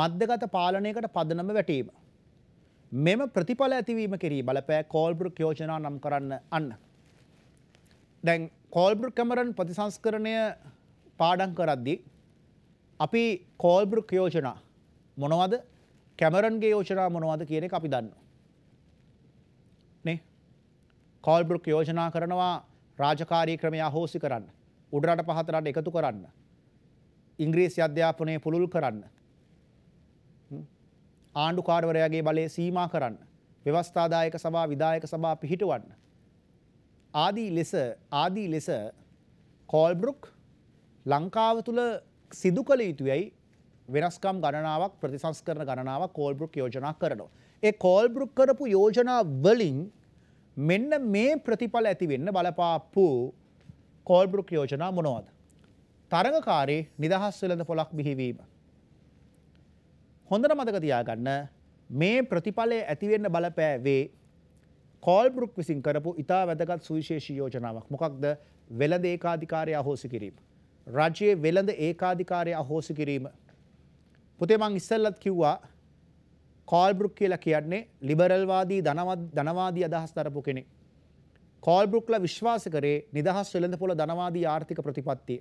මධ්‍යගත පාලනයකට පදනම වැටීම. මෙම ප්‍රතිඵල ඇතිවීම කිරී බලපෑ කෝල්බෘක් යෝජනා නම් කරන්න අන්න. දැන් කෝල්බෘක් කමරන් ප්‍රතිසංස්කරණය පාඩන් කරද්දි. අපි කෝල්බෘක් යෝජනා මොනවද කැමරන්ගේ යෝජනා මොනවද කියන එක අපි දන්න. කෝල්බෘක් යෝජනා කරනවා රාජකාරී ක්‍රමය අහෝසි කරන්න. උඩරට පහතරට එකතු කරන්න. ඉංග්‍රීසි අධ්‍යාපනය පුළුල් කරන්න. ආණ්ඩුකාරවරයාගේ බලය සීමා කරන්න. ව්‍යවස්ථාදායක සභා විදායක සභා පිහිටුවන්න. ආදී ලෙස ආදී ලෙස කෝල්බරුක් ලංකාව තුළ සිදු කළ යුතුයයි වෙනස්කම් ගණනාවක් ප්‍රතිසංස්කරන ගණනාවක් කෝල්බරුක් යෝජනා කරනවා. ඒ කෝල්බරුක් කරපු යෝජනා වලින් මෙන්න මේ ප්‍රතිඵල ඇතිවෙන්න බලපාප්පු කෝල්බෘක් යෝජනා මොනවද. තරඟකාරී නිදහස් වෙළඳ පොලක් බිහිවීම. හොඳට මතක තියාගන්න මේ ප්‍රතිඵලය ඇතිවෙන්න බලපෑවේ කෝල්බෘක් විසින් කරපු ඉතා වැදගත් සුවිශේෂී යෝජනාවක් මොකක්ද වෙළඳ ඒකාධිකාරය අහෝසි කිරීම. රජයේ වෙළඳ ඒකාධිකාරය අහෝසි කිරීම. පුතේ මං ඉස්සල්ලත් කිව්වා කෝල්බෘක් කියලා කියන්නේ ලිබරල්වාදී ධනවාදී අදහස් දරපු කෙනෙක්. කෝල්බෘක්ලා විශ්වාස කරේ නිදහස් වෙළඳපොළ ධනවාදී ආර්ථික ප්‍රතිපත්තිය.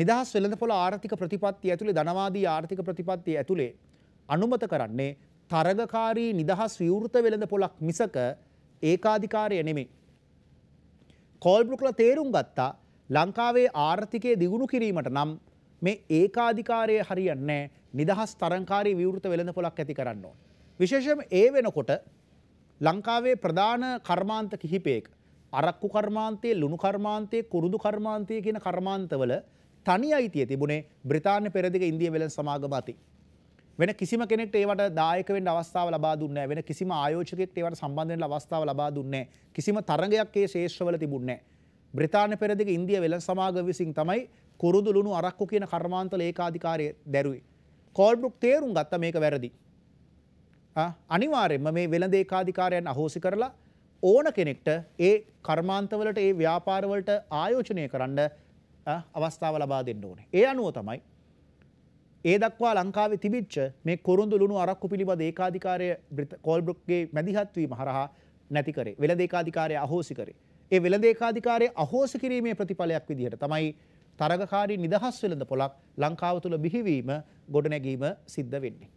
නිදහස් වෙළඳපොළ ආර්ථික ප්‍රතිපත්තිය ඇතුළේ ධනවාදී ආර්ථික ප්‍රතිපත්තිය ඇතුළේ අනුමත කරන්නේ තරගකාරී නිදහස් විවෘත වෙළඳපොළක් මිසක ඒකාධිකාරය නෙමෙයි. කෝල්බෘක්ලා තේරුම් ගත්තා ලංකාවේ ආර්ථිකය දියුණු කිරීමට නම් මේ ඒකාධිකාරය හරියන්නේ නිදහස් තරංකාරී විවෘත වෙළඳ පොලක් ඇති කරන්න ඕන. විශේෂම ඒ වෙනකොට ලංකාවේ ප්‍රධාන කර්මාන්ත කිහිපයක අරක්කු කර්මාන්තයේ ලුණු කර්මාන්තයේ කුරුදු කර්මාන්තය කියන කර්මාන්තවල තනි අයිතිය තිබුණේ බ්‍රිතාන්‍ය පෙරදිග ඉන්දිය වෙළඳ සමාගම අති. වෙන කිසිම කෙනෙක්ට ඒවට දායක වෙන්න අවස්ථාව ලබා දුන්නේ නැහැ. වෙන කිසිම ආයෝජකයෙක්ට ඒවට සම්බන්ධ වෙන්න අවස්ථාව ලබා දුන්නේ නැහැ. කිසිම තරගයක් ඒ ශේෂ්ත්‍රවල තිබුණේ නැහැ. බ්‍රතාාන පෙරදික ඉන්දිය වෙළන් සමාග විසින් තමයි කුරුදු ලුණු අරක්කු කියන කර්මාන්ත ලේකාධිකාරය දැරුවේ. කෝල්බ්‍රුක් තේරුම් ගත්ත මේක වැරදි. අනිවාරෙන්ම මේ වෙළඳ ඒකාධිකාරයන් අහෝසි කරලා ඕන කෙනෙක්ට ඒ කර්මාන්තවලට ඒ ව්‍යාපාරවලට ආයෝජනය කරන්න අවස්ථාව ලබා දෙන්න ඕනේ. ඒ අනුව තමයි ඒ දක්වා ලංකාවේ තිබිච්ච මේ කුරුඳු ලුණු අරක්කු පිළිබඳ ඒකාධිකාරය කෝල්බ්‍රුක්ගේ මැදිහත්වීම හරහා නැති කරේ. වෙළඳ ඒකාධිකාරය අහෝසි කරේ. ඒ වෙළඳ ඒකාධිකාරය අහෝසි කිරීමේ ප්‍රතිඵලයක් විදිහට තමයි තරගකාරී නිදහස් වෙළඳ පොලක් ලංකාව තුළ බිහිවීම ගොඩනැගීම සිද්ධ වෙන්නේ.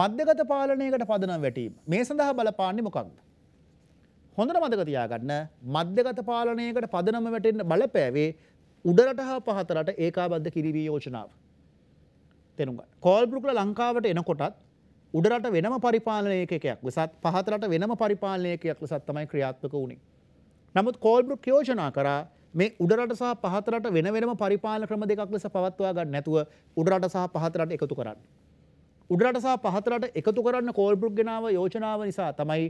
මධ්‍යගත පාලනයකට පදනම් වැටීම මේ සඳහා බලපාන්නේ මොකක්ද. හොඳට මදකතියාගන්න මධ්‍යගත පාලනයකට පදනම වැටෙන්න්න බලපෑවේ උඩරට හා පහතරට ඒකාබද්ධ කිරිවී යෝජනාව. තෙනුග කෝල්බෘක්ල ලංකාවට එනකොටත් උඩරට වෙනම පරිපාලනයකයක් වෙසත් පහතරට වෙනම පරිපාලනයකයක් ලෙසත් තමයි ක්‍රියාත්මක වුණේ. නමුත් කෝල්බෘක් යෝජනා කරා මේ උඩරට සහ පහතරට වෙන වෙනම පරිපාලන ක්‍රම දෙකක් ලෙස පවත්වා ගන්න නැතුව උඩරට සහ පහතරට එකතු කරන්න. උඩරට සහ පහතරට එකතු කරන්න කෝල්බෘක් ගෙනාව යෝජනාව නිසා තමයි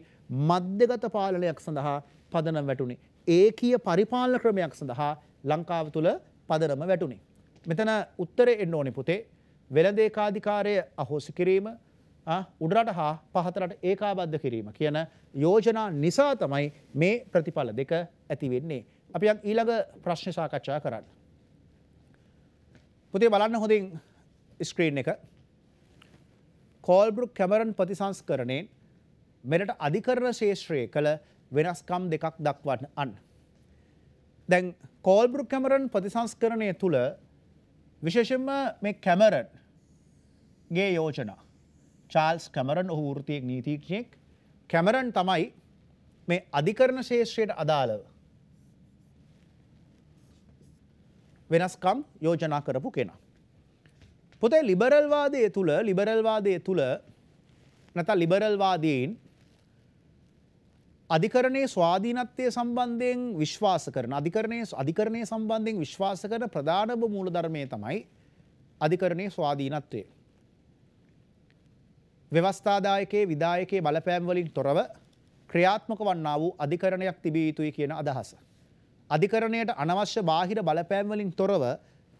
මධ්‍යගත පාලනයක් සඳහා පදනම් වැටුණේ. ඒකීය පරිපාලන ක්‍රමයක් සඳහා ලංකාව තුළ පදනම වැටුණේ. මෙතන උත්තරේ එන්න ඕනේ පුතේ වෙළඳ ඒකාධිකාරය අහෝසි කිරීම උඩරට හා පහතරට ඒකාබද්ධ කිරීම කියන යෝජනා නිසා තමයි මේ ප්‍රතිඵල දෙක ඇති වෙන්නේ. අපි ඊළඟ ප්‍රශ්න සාකච්ඡා කරන්න. පුතේ බලන්න හොඳින් ස්ක්‍රීන් එක. කෝල්බෘක් කැමරන් ප්‍රතිසංස්කරණයෙන් මෙරට අධිකරණ ශේෂත්‍රයේ කළ වෙනස්කම් දෙකක් දක්වන්න අන්න. දැන් කෝල්බෘක් කැමරන් ප්‍රතිසංස්කරණය තුළ විශේෂෙන්ම මේ කැමරන් ගේ යෝජනා චාල්ස් කැමරන් ඔහු ෘතියෙක් නීතිීක්ෂයෙක් කැමරන් තමයි මේ අධිකරණ ශේෂත්‍රයට අදාළව වෙනස්කම් යෝජනා කරපු කෙනා. පොතේ ලිබරල්වාදය තුළ ලිබරල්වාදය තුළ නැත ලිබරල්වාදීන් අධිකරණයේ ස්වාධීනත්වය සම්බන්ධයෙන් විශ්වාස කරන අධිකරණය අධිකරණය සම්බන්ධයෙන් විශ්වාස කරන ප්‍රධානම මූලධර්මය තමයි අධිකරණයේ ස්වාධීනත්වය. ව්‍යවස්ථාදායකයේ විදායකයේ බලපෑම් වලින් තොරව ක්‍රියාත්මක වන්නා වූ අධිකරණයක් තිබිය යුතුයි කියන අදහස. අධිකරණයට අනවශ්‍ය බාහිර බලපෑම්වලින් තොරව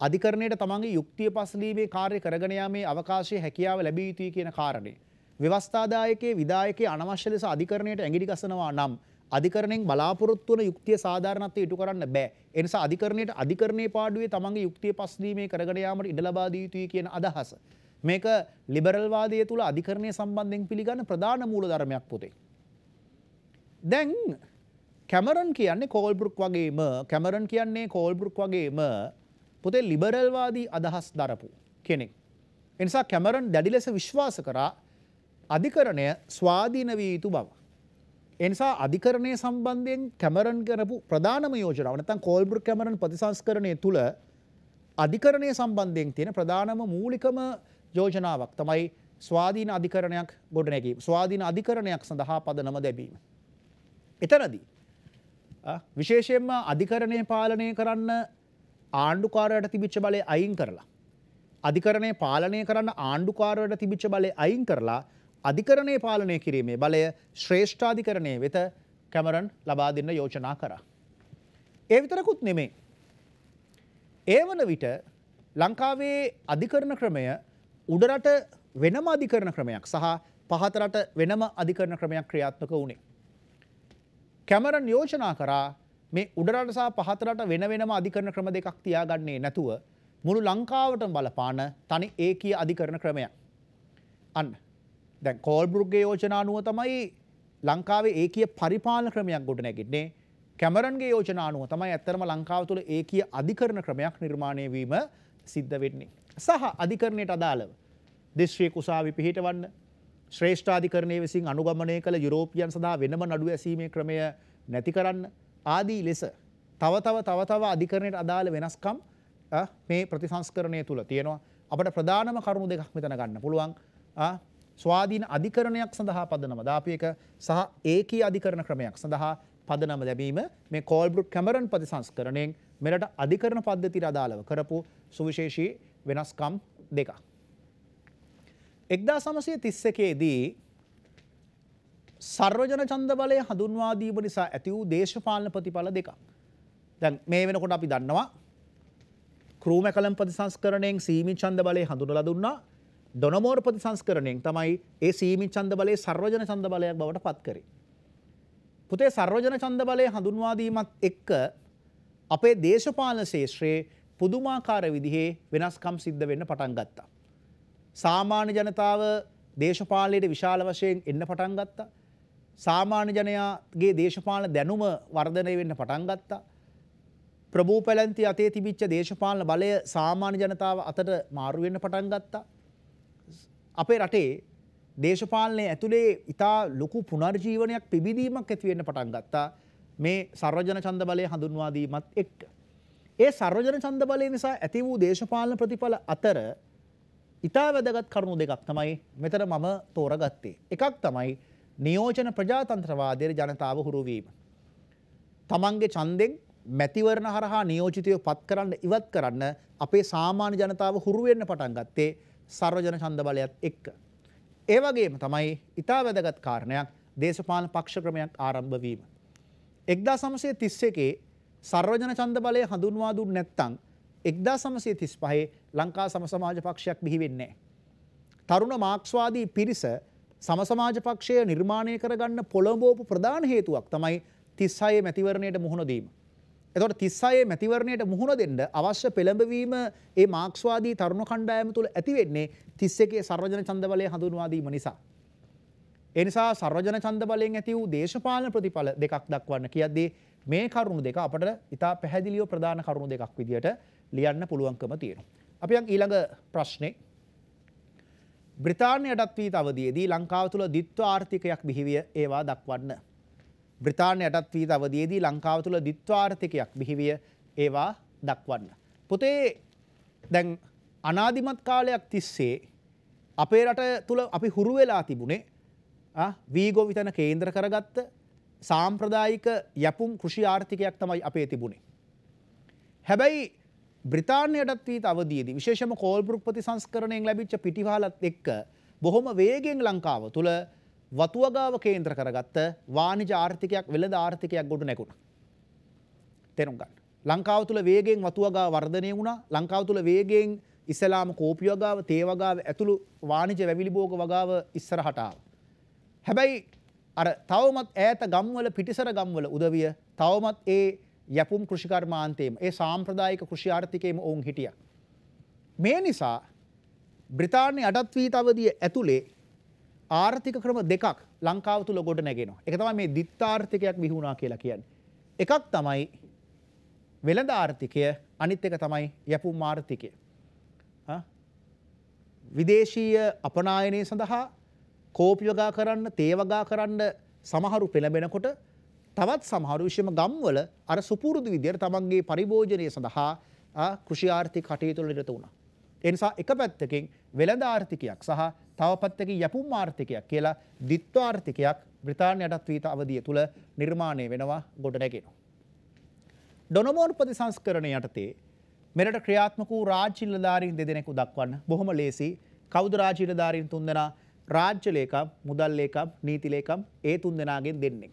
අධිකරණයට තමන්ගේ යුක්තිය පසලීමේ කාර්ය කරගෙන යාමේ අවකාශයේ හැකියාව ලැබිය යුතුයි කියන කාරණේ. ව්‍යවස්ථාදායකයේ විධායකයේ අනවශ්‍ය ලෙස අධිකරණයට ඇඟිලි ගසනවා නම් අධිකරණයෙන් බලාපොරොත්තු වන යුක්තිය සාධාරණත්වය ඉටු කරන්න බෑ. ඒ නිසා අධිකරණයට අධිකරණයේ පාඩුවේ තමන්ගේ යුක්තිය පසලීමේ කරගෙන යාමට ඉඩ ලබා දිය යුතුයි කියන අදහස. මේක ලිබරල් වාදය තුල අධිකරණය සම්බන්ධයෙන් පිළිගන්න ප්‍රධාන මූලධර්මයක් පොතේ. දැන් කැමරන් කියන්නේ කෝල්බෘක් වගේම කැමරන් කියන්නේ කෝල්බෘක් වගේම පොතේ ලිබරල්වාදී අදහස් දරපු කෙනෙක්. එනිසා කැමරන් දැඩි ලෙස විශ්වාස කරා අධිකරණය ස්වාධීන වී යුතු බව. එනිසා අධිකරණය සම්බන්ධයෙන් කැමරන් කරපු ප්‍රධානම යෝජනාව නැත්නම් කෝල්බෘක් කැමරන් ප්‍රතිසංස්කරණය තුළ අධිකරණය සම්බන්ධයෙන් තියෙන ප්‍රධානම මූලිකම යෝජනාවක් තමයි ස්වාධීන අධිකරණයක් ගොඩනැගීම. ස්වාධීන අධිකරණයක් සඳහා පදනම දැබීම. එතනදී විශේෂයෙන්ම අධිකරණය පාලනය කරන්න ආණ්ඩුකාරයට තිබිච්ච බලය අයින් කරලා. අධිකරණය පාලනය කරන්න ආණ්ඩුකාරයට තිබිච්ච බලය අයින් කරලා අධිකරණය පාලනය කිරීමේ බලය ශ්‍රේෂ්ඨාධිකරණය වෙත කැමරන් ලබා දෙන්න යෝජනා කරා. ඒ විතරකුත් නෙමේ. ඒ වන විට ලංකාවේ අධිකරණ ක්‍රමය උඩරට වෙනම අධිකරණ ක්‍රමයක් සහ පහතරට වෙනම අධිකරණ ක්‍රමයක් ක්‍රියාත්මක වුණේ. කැමරන් යෝජනා කරා මේ උඩරට සහ පහතරට වෙන වෙනම අධිකරණ ක්‍රම දෙකක් තියාගන්නේ නැතුව මුළු ලංකාවටම බලපාන තනි ඒකීය අධිකරණ ක්‍රමයක්. අන්න දැන් කෝල්බෘක්ගේ යෝජනා අනුව තමයි ලංකාවේ ඒකීය පරිපාලන ක්‍රමයක් ගොඩනැගෙන්නේ. කැමරන්ගේ යෝජනා අනුව තමයි ඇත්තරම ලංකාව තුළ ඒකීය අධිකරණ ක්‍රමයක් නිර්මාණය වීම සිද්ධ වෙන්නේ. සහ අධිකරණයට අදාළව දිස්ත්‍රික් උසාවි පිහිටවන්න ශ්‍රේෂ්ඨාධිකරණය විසින් අනුගමනය කළ යුරෝපියන් සඳහා වෙනම නඩු ඇසීමේ ක්‍රමය නැති කරන්න ආදී ලෙස තව තව තව තව අධිකරණයට අදාළ වෙනස්කම් මේ ප්‍රතිසංස්කරණය තුළ තියෙනවා අපට ප්‍රධානම කරුණු දෙකක් මෙතන ගන්න පුළුවන් ස්වාධීන අධිකරණයක් සඳහා පදනම දාපියක සහ ඒකී අධිකරණ ක්‍රමයක් සඳහා පදනම දැබීම මේ කෝල්බුට් කැමරන් ප්‍රතිසංස්කරණයෙන් මෙරට අධිකරණ පද්ධතිර අදාළව කරපු සුවිශේෂී වෙනස්කම් දෙකක්. එක්දා සමසය තිස්ස එකේදී සර්වජන චන්ද බලය හඳුන්වාදීම නිසා ඇති වූ දේශපාලන ප්‍රතිඵල දෙක. දැන් මේ වෙනකොට අපි දන්නවා ක්‍රූම කලම් ප්‍රතිසංස්කරණයෙන් සීමි චන්ද බලය හඳුනලා දුන්නා ඩොනමෝර් ප්‍රතිසංස්කරණයෙන් තමයි ඒ සීමි චන්ද බලය සර්වජන චන්ද බලයක් බවට පත් කරේ. පුතේ සර්වජන චන්ද බලය හඳුන්වාදීමත් එක්ක අපේ දේශපාලන ශේෂ්ත්‍රයේ පුදුමාකාර විදිහේ වෙනස්කම් සිද්ධ වෙන්න පටන් ගත්තා. සාමාන්‍ය ජනතාව දේශපාලනයේ විශාල වශයෙන් එන්න පටන් ගත්තා. සාමාන්‍ය ජනයාගේ දේශපාලන දැනුම වර්ධනය වෙන්න පටන් ගත්තා. ප්‍රභූ පැලැන්ති අතේ තිබිච්ච දේශපාලන බලය සාමාන්‍ය ජනතාව අතට මාරු වෙන්න පටන් ගත්තා. අපේ රටේ දේශපාලනයේ ඇතුලේ ඉතා ලොකු පුනර්ජීවනයක් පිබිදීමක් ඇති වෙන්න පටන් ගත්තා. මේ සර්වජන ඡන්ද බලය හඳුන්වා දීමත් එක්ක. ඒ සර්වජන ඡන්ද බලය නිසා ඇති වූ දේශපාලන ප්‍රතිඵල අතර ඉතා වැදගත් කරුණු දෙකක් තමයි මෙතර මම තෝරගත්තේ. එකක් තමයි නියෝජන ප්‍රජාතන්ත්‍රවාදයට ජනතාව හුරුවීම. තමන්ගේ චන්දෙන් මැතිවරණ හරහා නියෝජිතය පත් කරන්න ඉවත් කරන්න අපේ සාමාන්‍ය ජනතාව හුරුවෙන්න පටන් ගත්තේ සර්වජන චන්ද බලයත් එක්ක. ඒවගේම තමයි ඉතා වැදගත් කාරණයක් දේශපාලන පක්ෂ ක්‍රමයක් ආරම්භවීම. එක්දා සමසය තිස්ස එකේ සර්වජන චන්ද බලය හඳුන්වා දුන් නැත්තං එක්දා සමසය තිස් පහේ ලංකා සමසමාජ පක්ෂයක් බිහිවෙන්නේ. තරුණ මාක්ස්වාදී පිරිස සමසමාජ පක්ෂය නිර්මාණය කරගන්න පොළඹෝපු ප්‍රධාන හේතුවක් තමයි තිස්සායේ මැතිවරණයට මුහුණදීම. එතොට තිස්සායේ මැතිවරණයට මුහුණ දෙන්න අවශ්‍ය පෙළඹවීම ඒ මාක්ස්වාදී තරුණ කණ්ඩායම තුළ ඇතිවෙන්නේ තිස්සකේ සර්වජන චන්දවලය හඳුන්වාදීම නිසා. එනිසා සර්වජන චන්දබලයෙන් ඇති වූ දේශපාලන ප්‍රතිඵල දෙකක් දක්වන්න කියද්දී මේ කරුණු දෙක අපට ඉතා පැහැදිලියෝ ප්‍රධාන කරුණු දෙකක් විදිට ලියන්න පුළුවන්කම තියෙන. අපි ඊළඟ ප්‍රශ්නේ බ්‍රතාානයටත් වී අවදයේදී ලංකාව තුළ දිත්ව ආර්ථිකයක් බිහිවිය ඒවා දක්වන්න. බ්‍රතාානයටත් වී අවදයේදී ලංකාව තුළ දිත්වාර්ථිකයක් බිහිවිය ඒවා දක්වන්න. පොතේ දැන් අනාධිමත් කාලයක් තිස්සේ අපේ රට තුළ අපි හුරු වෙලා තිබුණේ වීගෝවිතන කේන්ද්‍ර කරගත්ත සාම්ප්‍රදායික යැපුම් කෘෂි ආර්ථිකයක් තමයි අපේ තිබුණේ. හැබැයි බ්‍රතාානයටත් වී අවදීද විශේෂම කෝල්බරුක් ප්‍රතිසංස්කරණයෙන් ලැබිච්ච පිටිහලත් එක්ක බොහොම වේගෙන් ලංකාව තුළ වතුවගාව කේන්ත්‍ර කරගත්ත වානිජ ආර්ථිකයක් වෙළද ආර්ථිකයක් ගොඩ නැකුණ. තෙරුම්ගන්න. ලංකාව තුළ වේගෙන් වතුවගා වර්ධනය වුණ ලංකාව තුළ වේගෙන් ඉස්සලාම කෝපියෝගාව තේවගාව ඇතුළු වානිජ වැවිලිබෝග වගාව ඉස්සර හටාව. හැබැයි අර තවමත් ඈත ගම්වල පිටිසර ගම්වල උදවිය තවමත් ඒ යැපුම් කෘෂිකර්මාන්තයේම ඒ සාම්ප්‍රදායික කෘෂි ආර්ථිකයේම ඔවුන් හිටියා. මේ නිසා බ්‍රිතාන්‍ය අටත් වීත අවධිය ඇතුලේ ආර්ථික ක්‍රම දෙකක් ලංකාව තුල ගොඩ නැගෙනවා. ඒක තමයි මේ දිත්තාර්ථිකයක් බිහි වුණා කියලා කියන්නේ. එකක් තමයි වෙළඳ ආර්ථිකය, අනිත් එක තමයි යැපුම් ආර්ථිකය. විදේශීය අපනායනය සඳහා කෝපි වගා කරන්න, තේ වගා කරන්න සමහරු පෙළඹෙනකොට තවත් සමහරු විශේෂම ගම්වල අර සුපුරුදු විදියට තමන්ගේ පරිභෝජනය සඳහා කෘෂි ආර්ථික කටයුතු වල නිරත වුණා. ඒ නිසා එක පැත්තකින් වෙළඳ ආර්ථිකයක් සහ තව පැත්තකින් යැපුම් ආර්ථිකයක් කියලා ද්විත්ව ආර්ථිකයක් බ්‍රිතාන්‍යයටත් වීත අවධිය තුල නිර්මාණය වෙනවා ගොඩ නැගෙනවා. ඩොනොමෝන් ප්‍රතිසංස්කරණය යටතේ මෙරට ක්‍රියාත්මක වූ රාජ්‍ය නිලධාරීන් දෙදෙනෙකු දක්වන්න බොහොම ලේසි කවුද රාජ්‍ය නිලධාරීන් තුන්දෙනා රාජ්‍ය ලේකම් මුදල් ලේකම් නීති ලේකම් ඒ තුන්දෙනාගෙන් දෙන්නේ.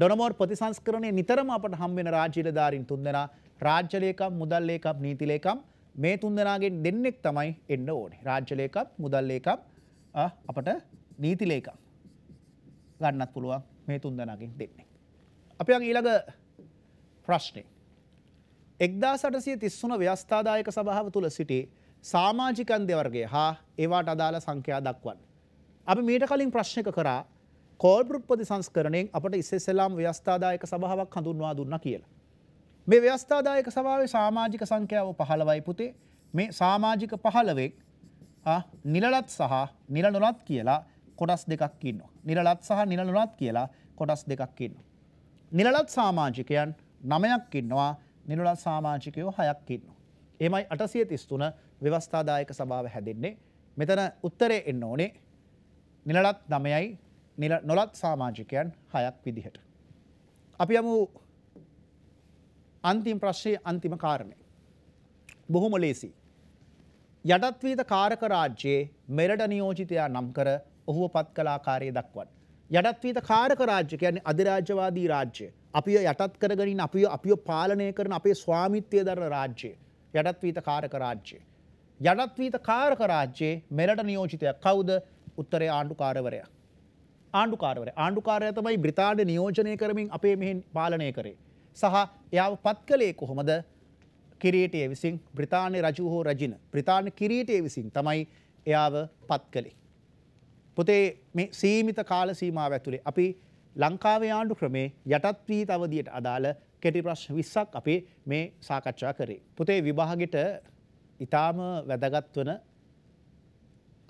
ඩොනමෝර් ප්‍රතිසංස්කරණය නිතරම අපට හම්බෙන රාජ්‍යලධාරින් තුන්දෙනා රාජ්‍යලේකම් මුදල්ලේකම් නීතිලේකම් මේ තුන්දෙනාගෙන් දෙන්නෙක් තමයි එන්න ඕනේ. රාජ්‍යලේකම් මුදල්ලේකම් අපට නීතිලේකම් ගන්නත් පුළුවන් මේ තුන්දෙනාගෙන් දෙන්නෙක්. අපි යන් ඊළඟ ප්‍රශ්නේ. 1833 ව්‍යවස්ථාදායක සභාව තුල සිටි සමාජිකන් දෙවර්ගය හා ඒවාට අදාළ සංඛ්‍යා දක්වන්න. අපි මීට කලින් ප්‍රශ්නක කරා කෝල්පෘප්පති සංස්කරණයෙන් අපට ඉස්සෙල්ලාම් ව්‍යස්ථාදායක සභාවක් හඳුන්වා දුන්න කියලා. මේ ව්‍යස්ථාදායක සභාවේ සාමාජික සංඛ්‍යාව පහළවයි පුතේ මේ සාමාජික පහළවෙක් නිලලත් සහ නිල නොලත් කියලා කොටස් දෙකක් ඉන්නවා. නිලලත් සහ නිල නොලත් කියලා කොටස් දෙකක් ඉන්නවා. නිලලත් සාමාජිකයන් නමයක් ඉන්නවා නිලලත් සාමාජිකයෝ හයක් ඉන්නවා. එමයි අටසිය තිස්තුන ව්‍යවස්ථාදායක සභාව හැදෙන්නේ මෙතන උත්තරේ එන්න ඕනේ නිලලත් නමයයි නිල නොලත් සාමාජිකයන් හයක් විදිහට. අපි යමු අන්තිම් ප්‍රශ්නය අන්තිම කාරණය. බොහොම ලේසි. යටත්වීත කාරක රාජ්‍යයේ මෙරට නියෝජිතයා නම් කර ඔහුව පත් කලාකාරය දක්වන්. යටත්වීත කාරක රාජ්‍ය කියන්නේ අධිරාජ්‍යවාදී රාජ්‍ය. අපි යටත් කරගනින් අපි අපි පාලනය කරන අපේ ස්වාමිත්‍යය දරන රාජ්‍යය. යටත්වීත කාරක රාජ්‍යය. යටත්වීත කාරක රාජ්‍යයේ මෙරට නියෝජිතය කවුද උත්තරේ ආණ්ඩුකාරවරයා. ආණ්ඩුකාරවර ආණ්ඩුකාරය තමයි බ්‍රතාඩ නියෝජනය කරමින් අපේ මෙහි පාලනය කරේ. සහ එයාව පත් කළේ කොහොමද කිරීටය විසින් බ්‍රතාානය රජු හෝ රජින ප්‍රතාාන කිරීටය විසින් තමයි එයාව පත් කළේ. පොතේ මේ සීමිත කාල සීමාව ඇතුළේ අපි ලංකාවේ ආණ්ඩු ක්‍රමේ යටත්වී තවදියට අදාළ කෙටි ප්‍රශ් විස්සක් අපේ මේ සාකච්ඡා කරේ. පොතේ විභාගෙට ඉතාම වැදගත්වන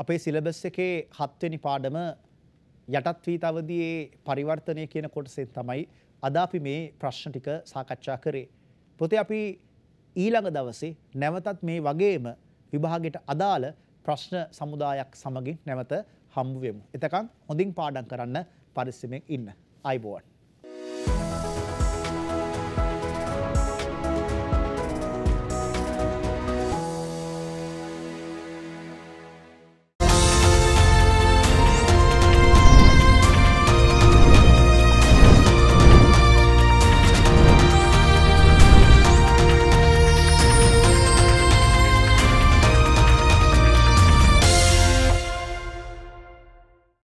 අපේ සිලබස් එකේ හත්වනි පාඩම යටත් වී තවදී පරිවර්තනය කියන කොටසෙන් තමයි අද අපි මේ ප්‍රශ්න ටික සාකච්ඡා කරේ. පොතේ අපි ඊළඟ දවසේ නැවතත් මේ වගේම විභාගයට අදාළ ප්‍රශ්න සමුදායක් සමගින් නැවත හම්බ වෙමු. එතකන් හොඳින් පාඩම් කරන්න පරිස්සමෙන් ඉන්න. ආයිබෝවන්.